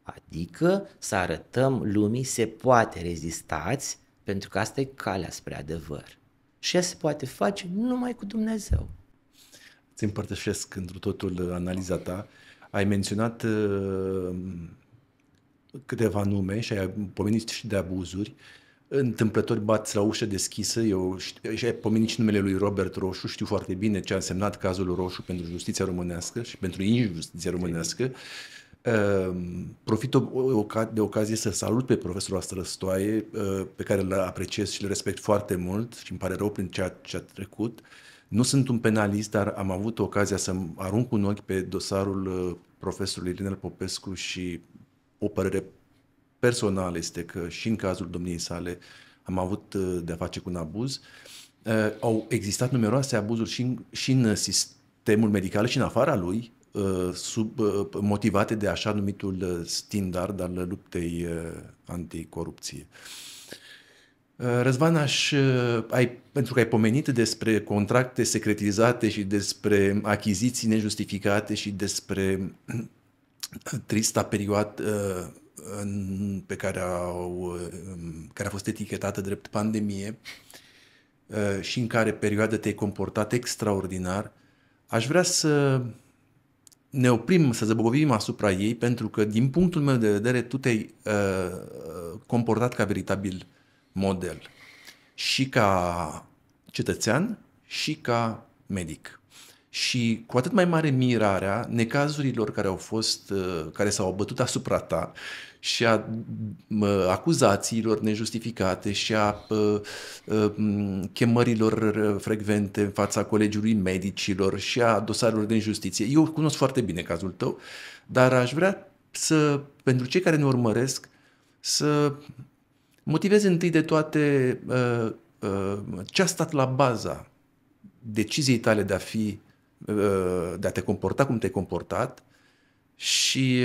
Adică să arătăm lumii se poate rezistați pentru că asta e calea spre adevăr. Și ea se poate face numai cu Dumnezeu. Îți împărtășesc într totul uh, analiza ta. Ai menționat uh, câteva nume și ai pomenit și de abuzuri. Uh, întâmplători bați la ușă deschisă, eu știu, și ai pomenit și numele lui Robert Roșu, știu foarte bine ce a însemnat cazul Roșu pentru justiția românească și pentru injustiția românească. Ehm, profit de ocazie să salut pe profesorul Astrăstoaie, uh, pe care îl apreciez și îl respect foarte mult și îmi pare rău prin ceea ce a trecut. Nu sunt un penalist, dar am avut ocazia să arunc un ochi pe dosarul ă, profesorului Irinel Popescu și o părere personal este că și în cazul domniei sale am avut uh, de-a face cu un abuz. Uh, au existat numeroase abuzuri și în, și în sistemul medical și în afara lui, uh, sub, motivate de așa numitul standard al luptei anticorupție. Răzvan, aș, ai, pentru că ai pomenit despre contracte secretizate și despre achiziții nejustificate și despre trista perioadă în, pe care, au, um, care a fost etichetată drept pandemie uh, și în care perioadă te-ai comportat extraordinar, aș vrea să ne oprim, să zăbăbovim asupra ei, pentru că, din punctul meu de vedere, tu te-ai uh, comportat ca veritabil model și ca cetățean și ca medic. Și cu atât mai mare mirarea necazurilor care au fost, uh, care s-au bătut asupra ta și a acuzațiilor nejustificate și a chemărilor frecvente în fața colegiului medicilor și a dosarelor de injustiție. Eu cunosc foarte bine cazul tău, dar aș vrea să, pentru cei care ne urmăresc, să motiveze întâi de toate ă, ă, ce a stat la baza deciziei tale de a fi, ă, de a te comporta cum te-ai comportat și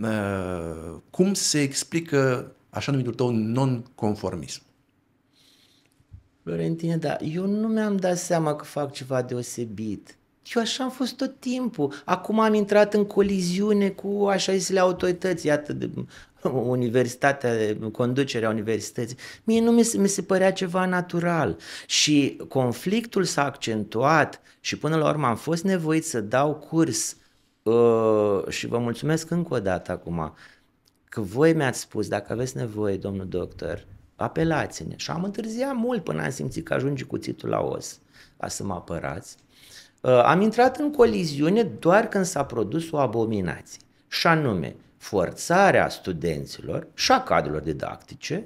Uh, cum se explică așa numitul tău conformism Florentine, da, eu nu mi-am dat seama că fac ceva deosebit. Eu așa am fost tot timpul. Acum am intrat în coliziune cu așa zisele autorități, iată, de universitatea, de conducerea universității. Mie nu mi se, mi se părea ceva natural. Și conflictul s-a accentuat și până la urmă am fost nevoit să dau curs Ă, și vă mulțumesc încă o dată acum că voi mi-ați spus, dacă aveți nevoie, domnul doctor, apelați-ne. Și am întârziat mult până am simțit că ajunge cuțitul la os, ca să mă apărați. Ă, am intrat în coliziune doar când s-a produs o abominație, și anume forțarea studenților și a cadrelor didactice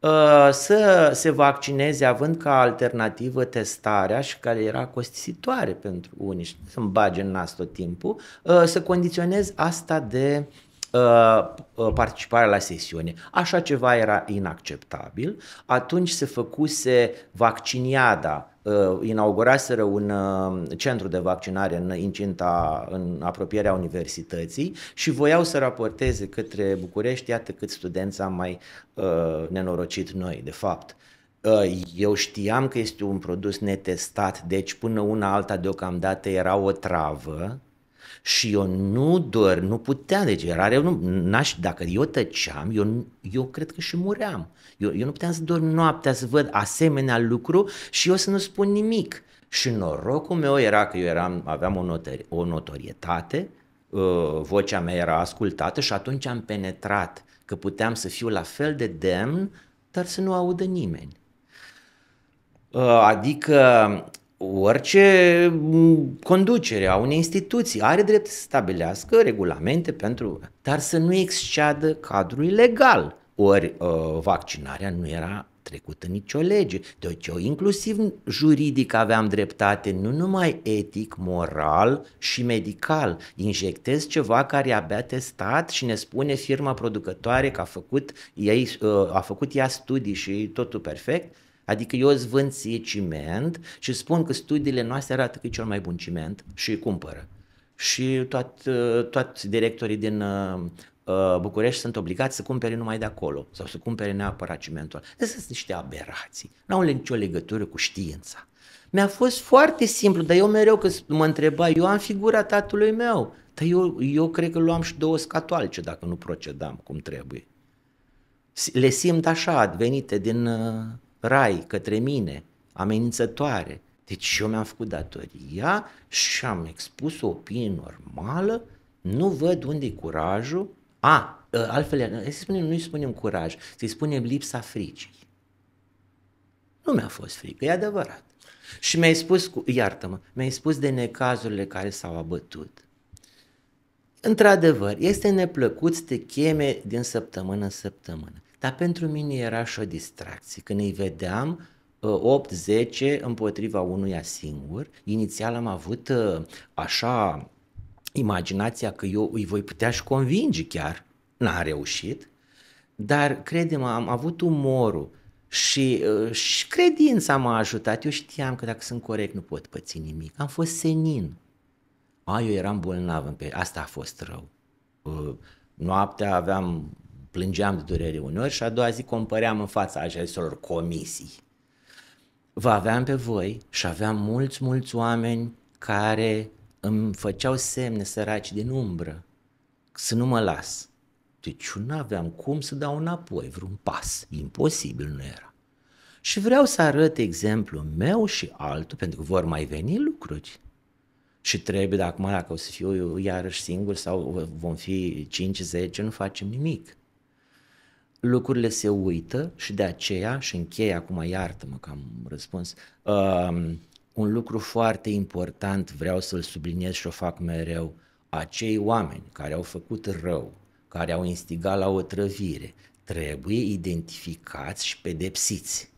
Uh, să se vaccineze având ca alternativă testarea și care era costisitoare pentru unii, să-mi bage în nas tot timpul, uh, să condiționez asta de uh, participarea la sesiune. Așa ceva era inacceptabil. Atunci se făcuse vacciniada Uh, inauguraseră un uh, centru de vaccinare în incinta, în apropierea universității și voiau să raporteze către București, iată cât studenți am mai uh, nenorocit noi, de fapt. Uh, eu știam că este un produs netestat, deci până una alta deocamdată era o travă, și eu nu doar, nu puteam, deci era eu nu, n-aș, dacă eu tăceam, eu, eu cred că și muream. Eu, eu nu puteam să dorm noaptea, să văd asemenea lucru și eu să nu spun nimic. Și norocul meu era că eu eram, aveam o, notori, o notorietate, uh, vocea mea era ascultată și atunci am penetrat că puteam să fiu la fel de demn, dar să nu audă nimeni. Uh, adică orice mm, conducere a unei instituții are drept să stabilească regulamente pentru, dar să nu exceadă cadrul legal. Ori uh, vaccinarea nu era trecută nicio lege, deoarece eu inclusiv juridic aveam dreptate, nu numai etic, moral și medical. Injectez ceva care e abia testat și ne spune firma producătoare că a făcut, ei, uh, a făcut ea studii și totul perfect, Adică eu îți vând ție ciment și spun că studiile noastre arată că e cel mai bun ciment și cumpără. Și toat, directorii din uh, uh, București sunt obligați să cumpere numai de acolo sau să cumpere neapărat cimentul. Deci sunt niște aberații. Nu au nicio legătură cu știința. Mi-a fost foarte simplu, dar eu mereu că mă întreba, eu am figura tatălui meu, dar eu, eu cred că luam și două scatoalce dacă nu procedam cum trebuie. Le simt așa, venite din uh, rai către mine, amenințătoare. Deci eu mi-am făcut datoria și am expus o opinie normală, nu văd unde-i curajul. A, ă, altfel, să spunem, nu-i spunem curaj, să-i spunem lipsa fricii. Nu mi-a fost frică, e adevărat. Și mi-ai spus, cu, iartă-mă, mi-ai spus de necazurile care s-au abătut. Într-adevăr, este neplăcut să te cheme din săptămână în săptămână. Dar pentru mine era și o distracție. Când îi vedeam, 8-10 ă, împotriva unuia singur. Inițial am avut ă, așa imaginația că eu îi voi putea și convinge chiar. N-a reușit, dar credem am avut umorul și, ă, și credința m-a ajutat. Eu știam că dacă sunt corect nu pot păți nimic. Am fost senin. A, eu eram bolnav, asta a fost rău. Noaptea aveam plângeam de durere uneori și a doua zi compăream în fața agenților comisii. Vă aveam pe voi și aveam mulți, mulți oameni care îmi făceau semne săraci din umbră să nu mă las. Deci nu aveam cum să dau înapoi vreun pas. Imposibil nu era. Și vreau să arăt exemplul meu și altul, pentru că vor mai veni lucruri. Și trebuie, dacă acum, dacă o să fiu eu iarăși singur sau vom fi 5-10, nu facem nimic lucrurile se uită și de aceea, și închei acum, iartă-mă că am răspuns, um, un lucru foarte important, vreau să-l subliniez și o fac mereu, acei oameni care au făcut rău, care au instigat la o trăvire, trebuie identificați și pedepsiți.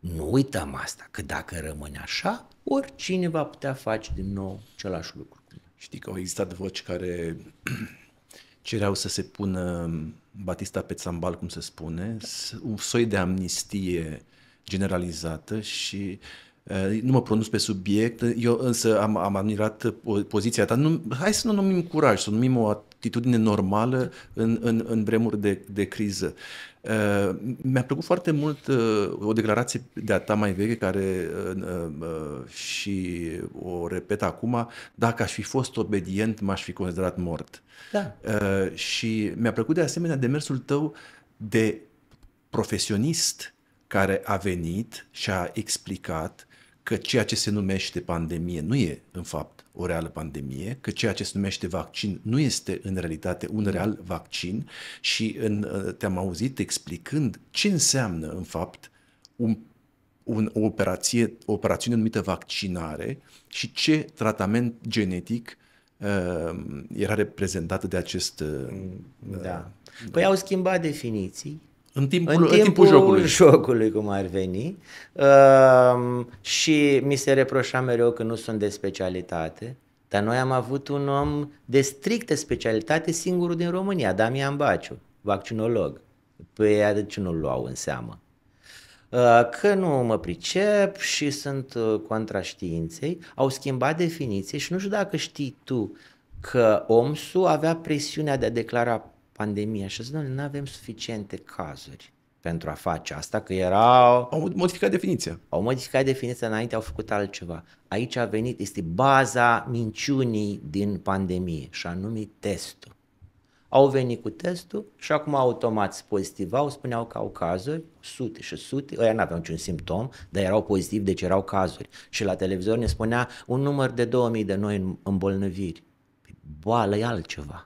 Nu uităm asta, că dacă rămâne așa, oricine va putea face din nou același lucru. Știi că au existat voci care cereau să se pună Batista Pețambal, cum se spune, un soi de amnistie generalizată și eh, nu mă pronunț pe subiect, eu însă am, am admirat poziția ta. Nu, hai să nu numim curaj, să numim o atitudine normală în, în, în vremuri de, de criză. Uh, Uh, mi-a plăcut foarte mult uh, o declarație de-a ta mai veche care uh, și o repet acum, dacă aș fi fost obedient, m-aș fi considerat mort. Da. Și mi-a plăcut de asemenea demersul tău de profesionist care a venit și a explicat că ceea ce se numește pandemie nu e, în fapt, o reală pandemie, că ceea ce se numește vaccin nu este în realitate un mm. real vaccin și în, uh, te-am auzit explicând ce înseamnă în fapt un, un, o, operație, o operațiune numită vaccinare și ce tratament genetic uh, era reprezentată de acest... Uh, mm, da. Uh, păi au schimbat definiții în timpul, în timpul, în timpul jocului. jocului, cum ar veni. Uh, și mi se reproșa mereu că nu sunt de specialitate. Dar noi am avut un om de strictă specialitate, singurul din România, Damian Baciu, vaccinolog. Pe păi, ea de ce nu luau în seamă? Uh, că nu mă pricep și sunt uh, contra științei, au schimbat definiție și nu știu dacă știi tu că OMSU avea presiunea de a declara pandemia și a zis, nu avem suficiente cazuri pentru a face asta, că erau... Au modificat definiția. Au modificat definiția, înainte au făcut altceva. Aici a venit, este baza minciunii din pandemie și anume testul. Au venit cu testul și acum automat pozitivau, spuneau că au cazuri, sute și sute, ăia n-aveau niciun simptom, dar erau pozitivi, deci erau cazuri. Și la televizor ne spunea un număr de 2000 de noi îmbolnăviri. Păi boală e altceva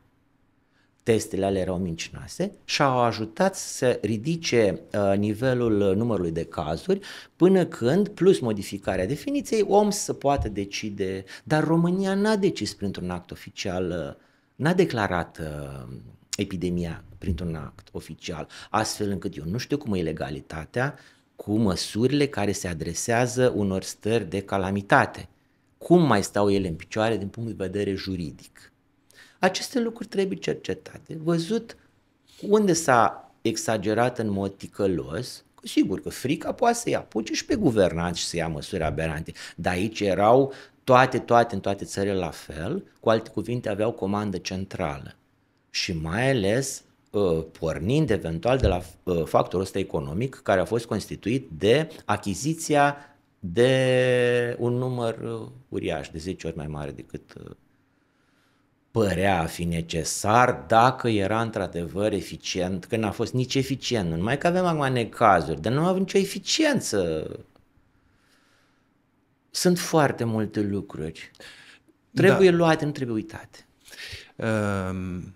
testele alea erau mincinoase și au ajutat să ridice uh, nivelul uh, numărului de cazuri până când, plus modificarea definiției, om să poată decide. Dar România n-a decis printr-un act oficial, uh, n-a declarat uh, epidemia printr-un act oficial, astfel încât eu nu știu cum e legalitatea cu măsurile care se adresează unor stări de calamitate. Cum mai stau ele în picioare din punct de vedere juridic? Aceste lucruri trebuie cercetate, văzut unde s-a exagerat în mod ticălos, sigur că frica poate să-i apuce și pe guvernanți și să ia măsuri aberante, dar aici erau toate, toate, în toate țările la fel, cu alte cuvinte aveau comandă centrală și mai ales ă, pornind eventual de la ă, factorul ăsta economic care a fost constituit de achiziția de un număr ă, uriaș, de 10 ori mai mare decât părea a fi necesar dacă era într-adevăr eficient, că n-a fost nici eficient, nu numai că avem acum necazuri, dar nu avem nicio eficiență. Sunt foarte multe lucruri. Da. Trebuie da. luate, nu trebuie uitate. Um...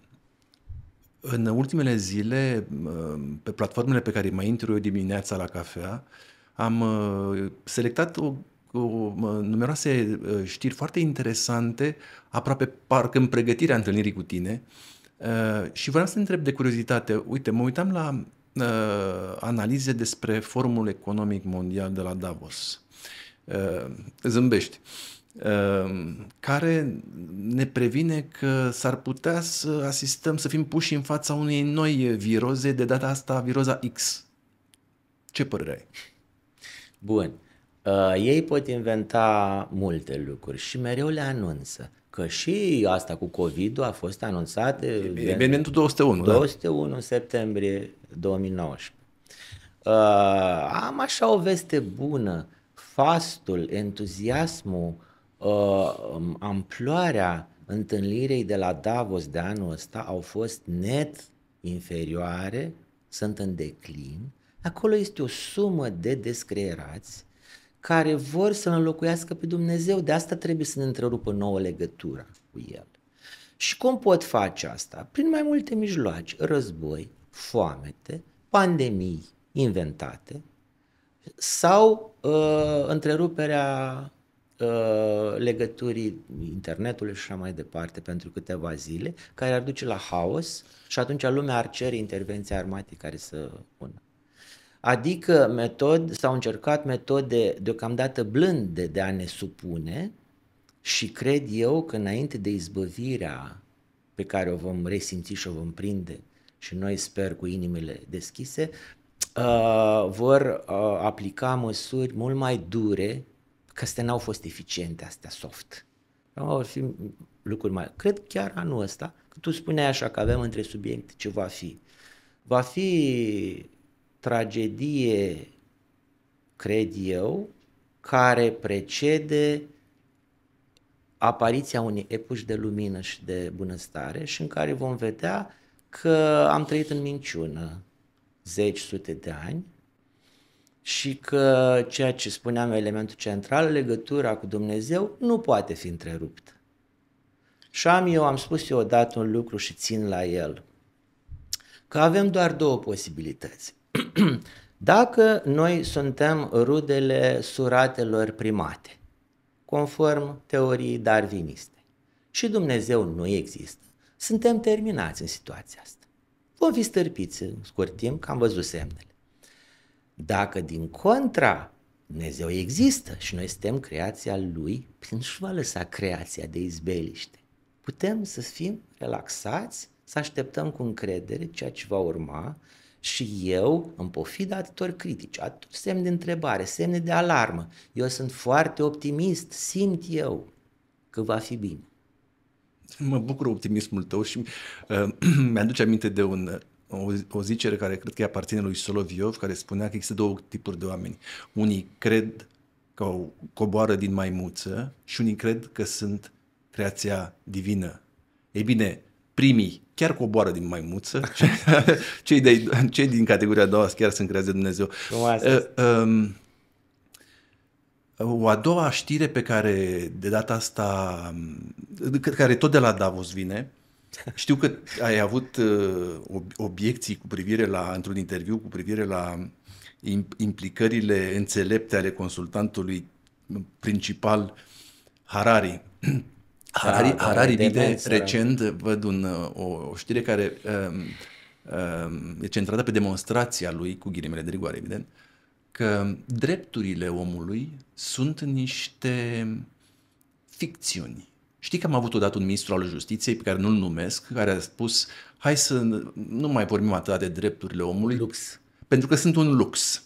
În ultimele zile, ehm, pe platformele pe care mai intru eu dimineața la cafea, am ehm, selectat o cu numeroase ă, știri foarte interesante, aproape parcă în pregătirea întâlnirii cu tine. Ă, și vreau să te întreb de curiozitate. Uite, mă uitam la ă, analize despre Forumul Economic Mondial de la Davos. Zâmbești care ne previne că s-ar putea să asistăm, să fim puși în fața unei noi viroze, de data asta viroza X. Ce părere ai? Bun. Uh, Uh, ei pot inventa multe lucruri și mereu le anunță. Că și asta cu covid a fost anunțat... Evenimentul 201, 201 da? septembrie 2019. Uh, am așa o veste bună. Fastul, entuziasmul, uh, amploarea întâlnirei de la Davos de anul ăsta au fost net inferioare, sunt în declin. Acolo este o sumă de descreerați care vor să înlocuiască pe Dumnezeu. De asta trebuie să ne întrerupă nouă legătura cu El. Și cum pot face asta? Prin mai multe mijloace, război, foamete, pandemii inventate sau uh, întreruperea uh, legăturii internetului și așa mai departe pentru câteva zile, care ar duce la haos și atunci lumea ar cere intervenția armatei care să pună Adică metod, s-au încercat metode deocamdată blânde de a ne supune și cred eu că înainte de izbăvirea pe care o vom resimți și o vom prinde și noi sper cu inimile deschise, uh, vor uh, aplica măsuri mult mai dure, că astea n-au fost eficiente, astea soft. Vor fi lucruri mai... Cred chiar anul ăsta, că tu spuneai așa că avem între subiecte ce va fi. Va fi tragedie, cred eu, care precede apariția unei epuși de lumină și de bunăstare și în care vom vedea că am trăit în minciună zeci, sute de ani și că ceea ce spuneam elementul central, legătura cu Dumnezeu, nu poate fi întreruptă. Și am eu, am spus eu odată un lucru și țin la el, că avem doar două posibilități. Dacă noi suntem rudele suratelor primate, conform teoriei darviniste, și Dumnezeu nu există, suntem terminați în situația asta. Vom fi stârpiți în scurt timp, că am văzut semnele. Dacă din contra Dumnezeu există și noi suntem creația Lui, prin și va lăsa creația de izbeliște. Putem să fim relaxați, să așteptăm cu încredere ceea ce va urma și eu, în pofida atâtor critici, atâtor semne de întrebare, semne de alarmă, eu sunt foarte optimist, simt eu că va fi bine. Mă bucur optimismul tău și uh, mi-aduce aminte de un, o, o zicere care cred că aparține lui Soloviov, care spunea că există două tipuri de oameni. Unii cred că o coboară din maimuță și unii cred că sunt creația divină. Ei bine, primii chiar coboară din maimuță, cei, de, cei din categoria a doua chiar sunt creați de Dumnezeu. Uh, um, uh, o a doua știre pe care de data asta, um, care tot de la Davos vine, știu că ai avut uh, obiecții cu privire la, într-un interviu, cu privire la implicările înțelepte ale consultantului principal Harari. Harari, da, Harari vide recent, văd un, o, o știre care um, um, e centrată pe demonstrația lui, cu ghilimele de rigoare, evident, că drepturile omului sunt niște ficțiuni. Știi că am avut odată un ministru al justiției pe care nu-l numesc, care a spus hai să nu mai vorbim atât de drepturile omului. Lux. Pentru că sunt un lux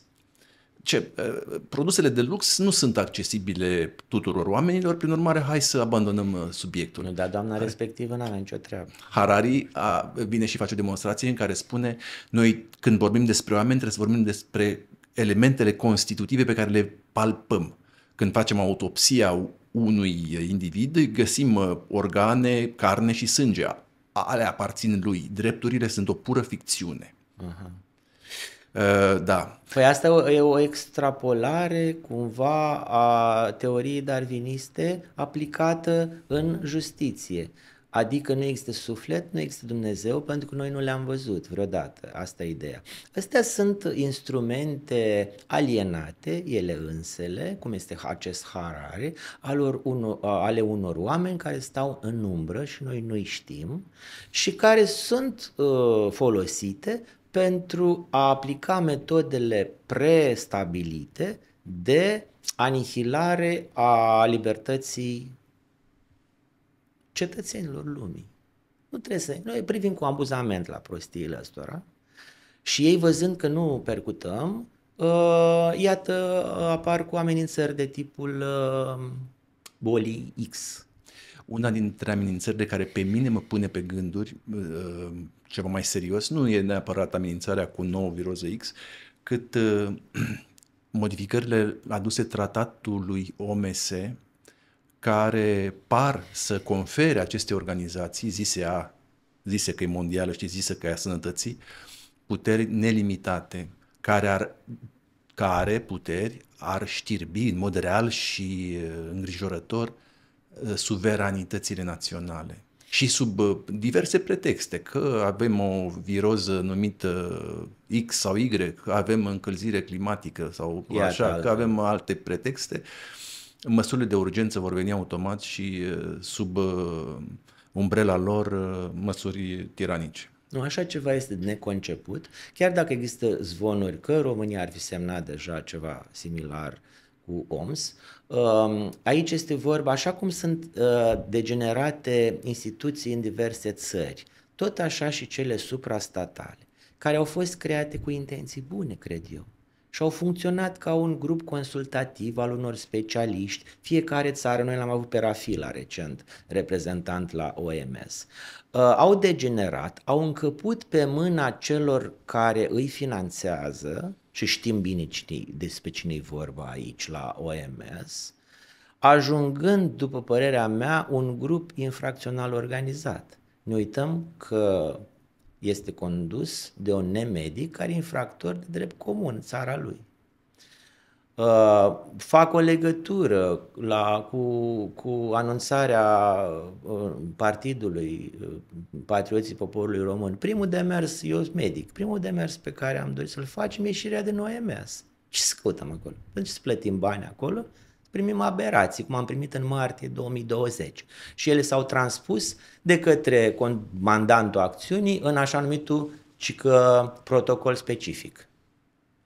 ce, uh, produsele de lux nu sunt accesibile tuturor oamenilor, prin urmare hai să abandonăm uh, subiectul. Nu, dar doamna Harari. respectivă nu are nicio treabă. Harari a, vine și face o demonstrație în care spune noi când vorbim despre oameni trebuie să vorbim despre elementele constitutive pe care le palpăm. Când facem autopsia unui individ, găsim uh, organe, carne și sânge. Ale aparțin lui. Drepturile sunt o pură ficțiune. Uh-huh. Uh, da. Păi asta e o extrapolare cumva a teoriei darviniste aplicată în justiție. Adică nu există suflet, nu există Dumnezeu, pentru că noi nu le-am văzut vreodată. Asta e ideea. Astea sunt instrumente alienate, ele însele, cum este acest harare, ale unor oameni care stau în umbră și noi nu-i știm și care sunt uh, folosite pentru a aplica metodele prestabilite de anihilare a libertății cetățenilor lumii. Nu trebuie să... Noi privim cu abuzament la prostiile astora și ei văzând că nu percutăm, uh, iată, apar cu amenințări de tipul uh, bolii X. Una dintre amenințări de care pe mine mă pune pe gânduri, uh, ceva mai serios, nu e neapărat amenințarea cu nouă viroză X, cât uh, modificările aduse tratatului OMS, care par să confere aceste organizații, zise A, zise că e mondială și zise că e a sănătății, puteri nelimitate, care, ar, care puteri ar știrbi în mod real și uh, îngrijorător uh, suveranitățile naționale și sub uh, diverse pretexte, că avem o viroză numită uh, X sau Y, că avem încălzire climatică sau Iată, așa, altfel. că avem alte pretexte, măsurile de urgență vor veni automat și uh, sub umbrela lor măsuri tiranice. Nu, așa ceva este neconceput, chiar dacă există zvonuri că România ar fi semnat deja ceva similar cu OMS. Um, aici este vorba, așa cum sunt uh, degenerate instituții în diverse țări, tot așa și cele suprastatale, care au fost create cu intenții bune, cred eu, și au funcționat ca un grup consultativ al unor specialiști. Fiecare țară, noi l-am avut pe Rafila recent, reprezentant la OMS. Uh, au degenerat, au încăput pe mâna celor care îi finanțează și știm bine cine, despre cine e vorba aici la OMS, ajungând, după părerea mea, un grup infracțional organizat. Ne uităm că este condus de un nemedic care e infractor de drept comun în țara lui. Uh, fac o legătură la, cu, cu anunțarea uh, partidului uh, Patrioții Poporului Român. Primul demers, eu sunt medic, primul demers pe care am dorit să-l facem e ieșirea din OMS. Ce să căutăm acolo? De ce să plătim bani acolo? Primim aberații, cum am primit în martie 2020. Și ele s-au transpus de către comandantul acțiunii în așa numitul protocol specific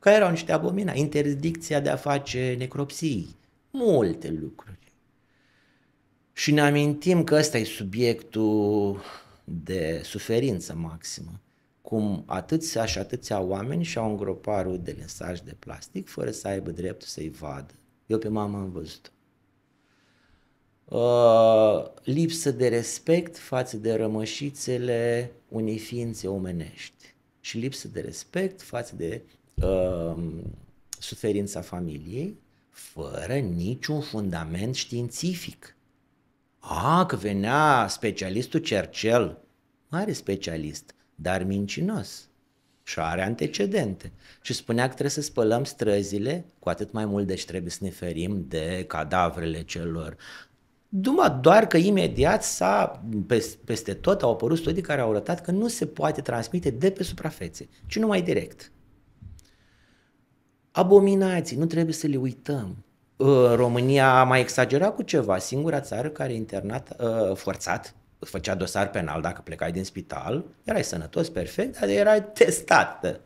că erau niște abomina, interdicția de a face necropsii, multe lucruri. Și ne amintim că ăsta e subiectul de suferință maximă. Cum atâția și atâția oameni și-au îngropat rudele în saci de plastic fără să aibă dreptul să-i vadă. Eu pe mama am văzut Uh, lipsă de respect față de rămășițele unei ființe omenești și lipsă de respect față de Ehm, suferința familiei fără niciun fundament științific. A, că venea specialistul Cercel, mare specialist, dar mincinos și are antecedente. Și spunea că trebuie să spălăm străzile, cu atât mai mult deci trebuie să ne ferim de cadavrele celor. Duma doar că imediat s-a, peste tot au apărut studii care au arătat că nu se poate transmite de pe suprafețe, ci numai direct abominații, nu trebuie să le uităm. Uh, România a mai exagerat cu ceva. Singura țară care a internat forțat, uh, forțat făcea dosar penal dacă plecai din spital, erai sănătos, perfect, dar erai testat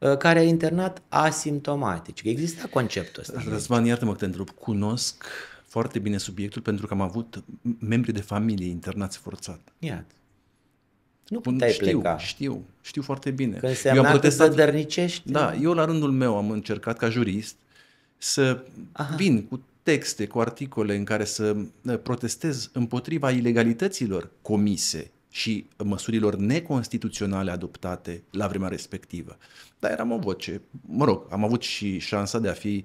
uh, care a internat asimptomatic. există conceptul ăsta. Răzvan, iartă-mă că te întrerup. Cunosc foarte bine subiectul pentru că am avut membri de familie internați forțat. Iată. Nu puteai știu, pleca. Știu, știu foarte bine. Când eu am protestat, că dărnicești. Da, eu la rândul meu am încercat ca jurist să Aha. vin cu texte, cu articole în care să uh, protestez împotriva ilegalităților comise și măsurilor neconstituționale adoptate la vremea respectivă. Dar eram o voce. Mă rog, am avut și șansa de a fi uh,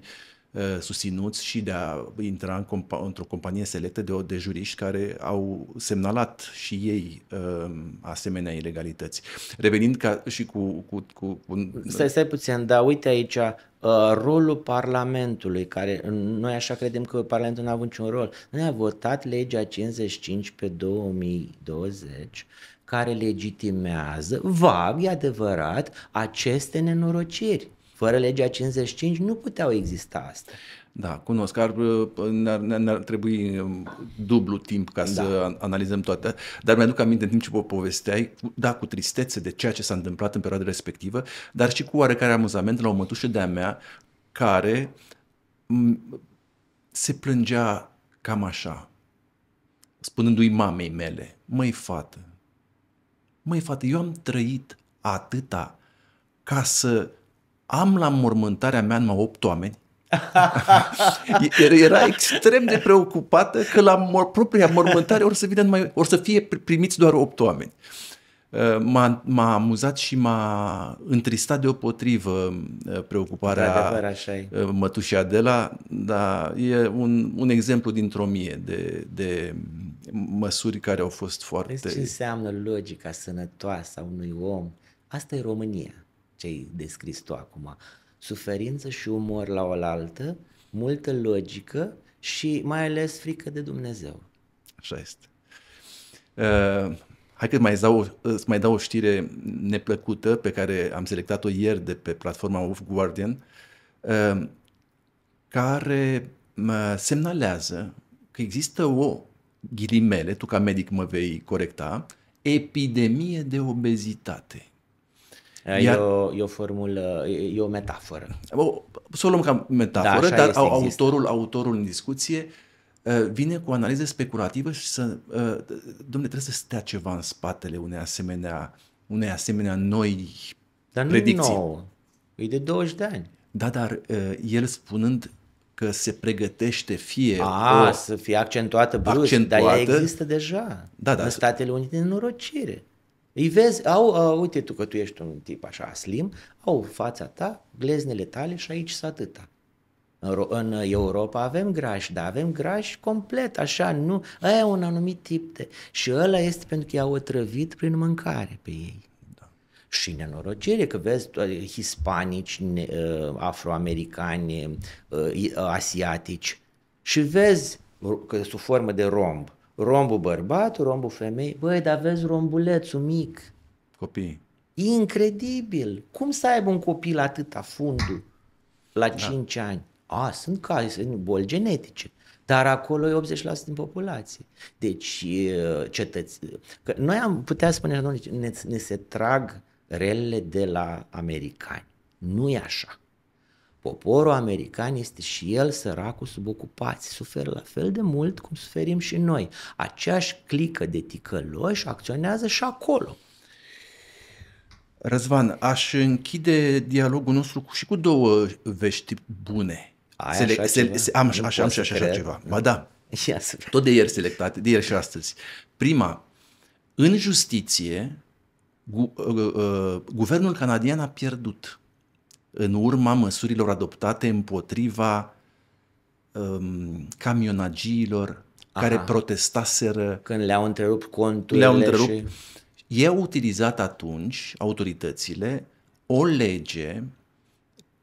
Uh, susținuți și de a intra în compa- într-o companie selectă de, de juriști care au semnalat și ei uh, asemenea ilegalități. Revenind ca și cu... cu, cu cu Stai, stai puțin, dar uite aici, Uh, rolul Parlamentului, care noi așa credem că Parlamentul nu a avut niciun rol. Noi a votat legea 55 pe 2020 care legitimează, vag, e adevărat, aceste nenorociri. Fără legea 55 nu puteau exista asta. Da, cunosc. Ar, ne-ar, ne-ar trebui um, dublu timp ca da. să analizăm toate. Dar mi-aduc aminte în timp ce vă povesteai, da, cu tristețe de ceea ce s-a întâmplat în perioada respectivă, dar și cu oarecare amuzament la o mătușă de-a mea care se plângea cam așa, spunându-i mamei mele, măi fată, măi fată, eu am trăit atâta ca să am la mormântarea mea numai 8 oameni. Era extrem de preocupată că la mor- propria mormântare or să, vină numai, or să fie primiți doar 8 oameni. Uh, m-a, m-a amuzat și m-a întristat deopotrivă uh, preocuparea de uh, mătușii Adela, dar e un, un exemplu dintr-o mie de, de măsuri care au fost foarte... Vezi ce înseamnă logica sănătoasă a unui om? Asta e România ce ai descris tu acum. Suferință și umor la oaltă, multă logică și mai ales frică de Dumnezeu. Așa este. Uh, hai că mai dau, îți mai dau o știre neplăcută pe care am selectat-o ieri de pe platforma Wolf Guardian, uh, care uh, semnalează că există o ghilimele, tu ca medic mă vei corecta, epidemie de obezitate. Iar... E, o, e o formulă, e, o metaforă. O, să o luăm ca metaforă, da, dar este, autorul, autorul în discuție uh, vine cu o analiză speculativă și să, uh, domne, trebuie să stea ceva în spatele unei asemenea, unei asemenea noi dar nu predicții. nouă, e de 20 de ani. Da, dar uh, el spunând că se pregătește fie A, o, să fie accentuată brusc, accentuată, dar ea există deja da, da, în Statele Unite în norocire. Îi vezi, au, uh, uite tu că tu ești un tip așa slim, au fața ta, gleznele tale și aici sunt atâta. În, în Europa avem grași, dar avem grași complet, așa, nu, Aia e un anumit tip de... Și ăla este pentru că i-au otrăvit prin mâncare pe ei. Da. Și nenorocire, că vezi uh, hispanici, ne, uh, afroamericani, uh, asiatici și vezi că sub formă de romb, rombul bărbat, rombul femei. Băi, dar vezi rombulețul mic. Copii. Incredibil. Cum să aibă un copil atâta fundul la da. 5 ani? A, sunt cazuri, sunt boli genetice. Dar acolo e 80% din populație. Deci, cetăți... Că noi am putea spune, deci ne, ne se trag relele de la americani. Nu e așa. Poporul american este și el săracul sub ocupați, suferă la fel de mult cum suferim și noi. Aceeași clică de ticăloși acționează și acolo. Răzvan, aș închide dialogul nostru și cu două vești bune. Ai Sele- așa se- ceva? am, așa, am și așa, așa ceva. Ba da, Ia să... tot de ieri selectate, de ieri și astăzi. Prima, în justiție, gu- uh, uh, guvernul canadian a pierdut în urma măsurilor adoptate împotriva um, camionagiilor Aha. care protestaseră. Când le-au întrerupt conturile. Le-au întrerupt. Și... E utilizat atunci autoritățile o lege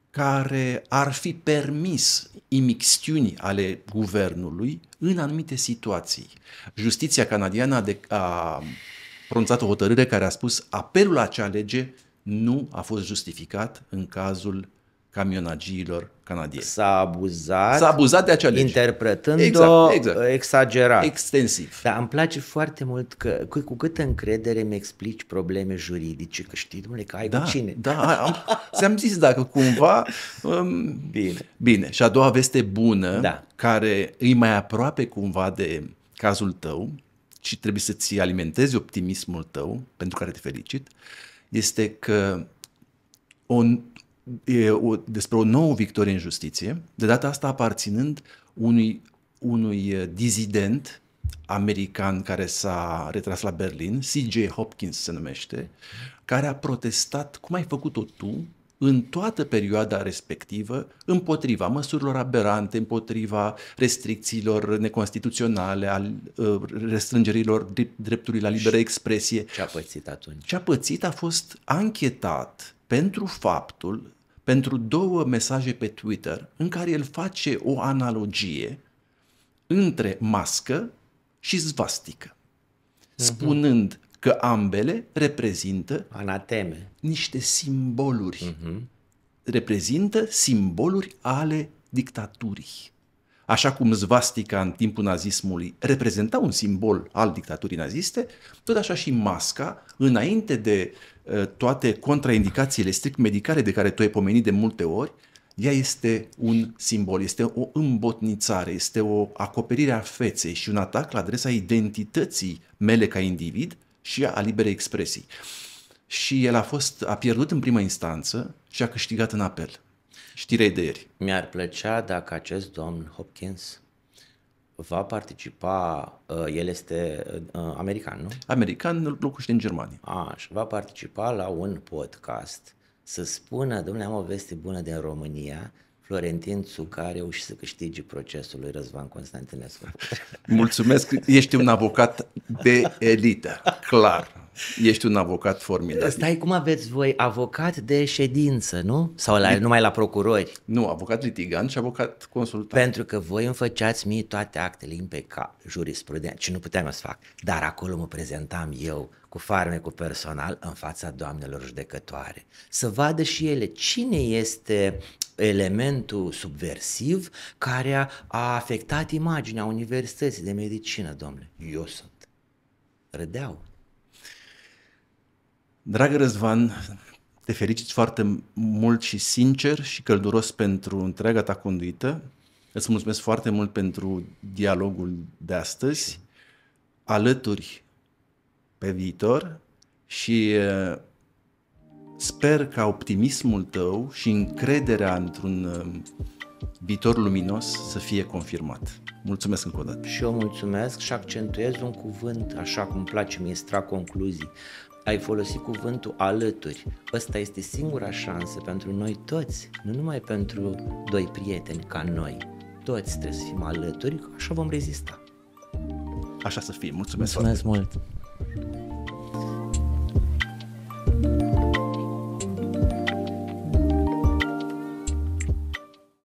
care ar fi permis imixtiuni ale guvernului în anumite situații. Justiția canadiană a, de, a pronunțat o hotărâre care a spus apelul la acea lege nu a fost justificat în cazul camionagiilor canadieni. S-a abuzat, S-a abuzat de acea lege. interpretând-o exact, exact. exagerat. Extensiv. Dar îmi place foarte mult că cu, cu câtă încredere mi explici probleme juridice, că știi, domnule, că ai da, cu cine. Da, am, ți-am zis dacă cumva... Um, bine. Bine. Și a doua veste bună, da. care îi mai aproape cumva de cazul tău, și trebuie să-ți alimentezi optimismul tău, pentru care te felicit, uh, este că o, e o, despre o nouă victorie în justiție, de data asta aparținând unui, unui uh, dizident american care s-a retras la Berlin, C.J. Hopkins se numește, care a protestat, cum ai făcut-o tu, în toată perioada respectivă împotriva măsurilor aberante, împotriva restricțiilor neconstituționale, al ă, restrângerilor dreptului la liberă expresie. Ce a pățit atunci? Ce a pățit a fost anchetat pentru faptul, pentru două mesaje pe Twitter în care el face o analogie între mască și zvastică, mhm. spunând că ambele reprezintă anateme, niște simboluri. Uh-huh. Reprezintă simboluri ale dictaturii. Așa cum zvastica în timpul nazismului reprezenta un simbol al dictaturii naziste, tot așa și masca, înainte de uh, toate contraindicațiile strict medicale de care tu ai pomenit de multe ori, ea este un simbol, este o îmbotnițare, este o acoperire a feței și un atac la adresa identității mele ca individ, și a liberei expresii. Și el a fost, a pierdut în prima instanță și a câștigat în apel. Știre de ieri. Mi-ar plăcea dacă acest domn Hopkins va participa, uh, el este uh, uh, american, nu? American, îl locuiește în Germania. și va participa la un podcast să spună, domnule, am o veste bună din România, Florentin Țuca și să câștige procesul lui Răzvan Constantinescu. Mulțumesc, ești un avocat de elită, clar. Ești un avocat formidabil. Stai, cum aveți voi avocat de ședință, nu? Sau la, Lit- numai la procurori? Nu, avocat litigant și avocat consultant. Pentru că voi îmi făceați mie toate actele impecabil, jurisprudent, și nu puteam să fac. Dar acolo mă prezentam eu cu farme, cu personal, în fața doamnelor judecătoare. Să vadă și ele cine este elementul subversiv care a, a afectat imaginea Universității de Medicină, domnule. Eu sunt. Râdeau. Dragă Răzvan, te felicit foarte mult și sincer și călduros pentru întreaga ta conduită. Îți mulțumesc foarte mult pentru dialogul de astăzi. Alături pe viitor și sper ca optimismul tău și încrederea într-un viitor luminos să fie confirmat. Mulțumesc încă o dată. Și eu mulțumesc și accentuez un cuvânt, așa cum place mie, extra concluzii ai folosit cuvântul alături. Ăsta este singura șansă pentru noi toți, nu numai pentru doi prieteni ca noi. Toți trebuie să fim alături, așa vom rezista. Așa să fie. Mulțumesc, Mulțumesc foarte. mult!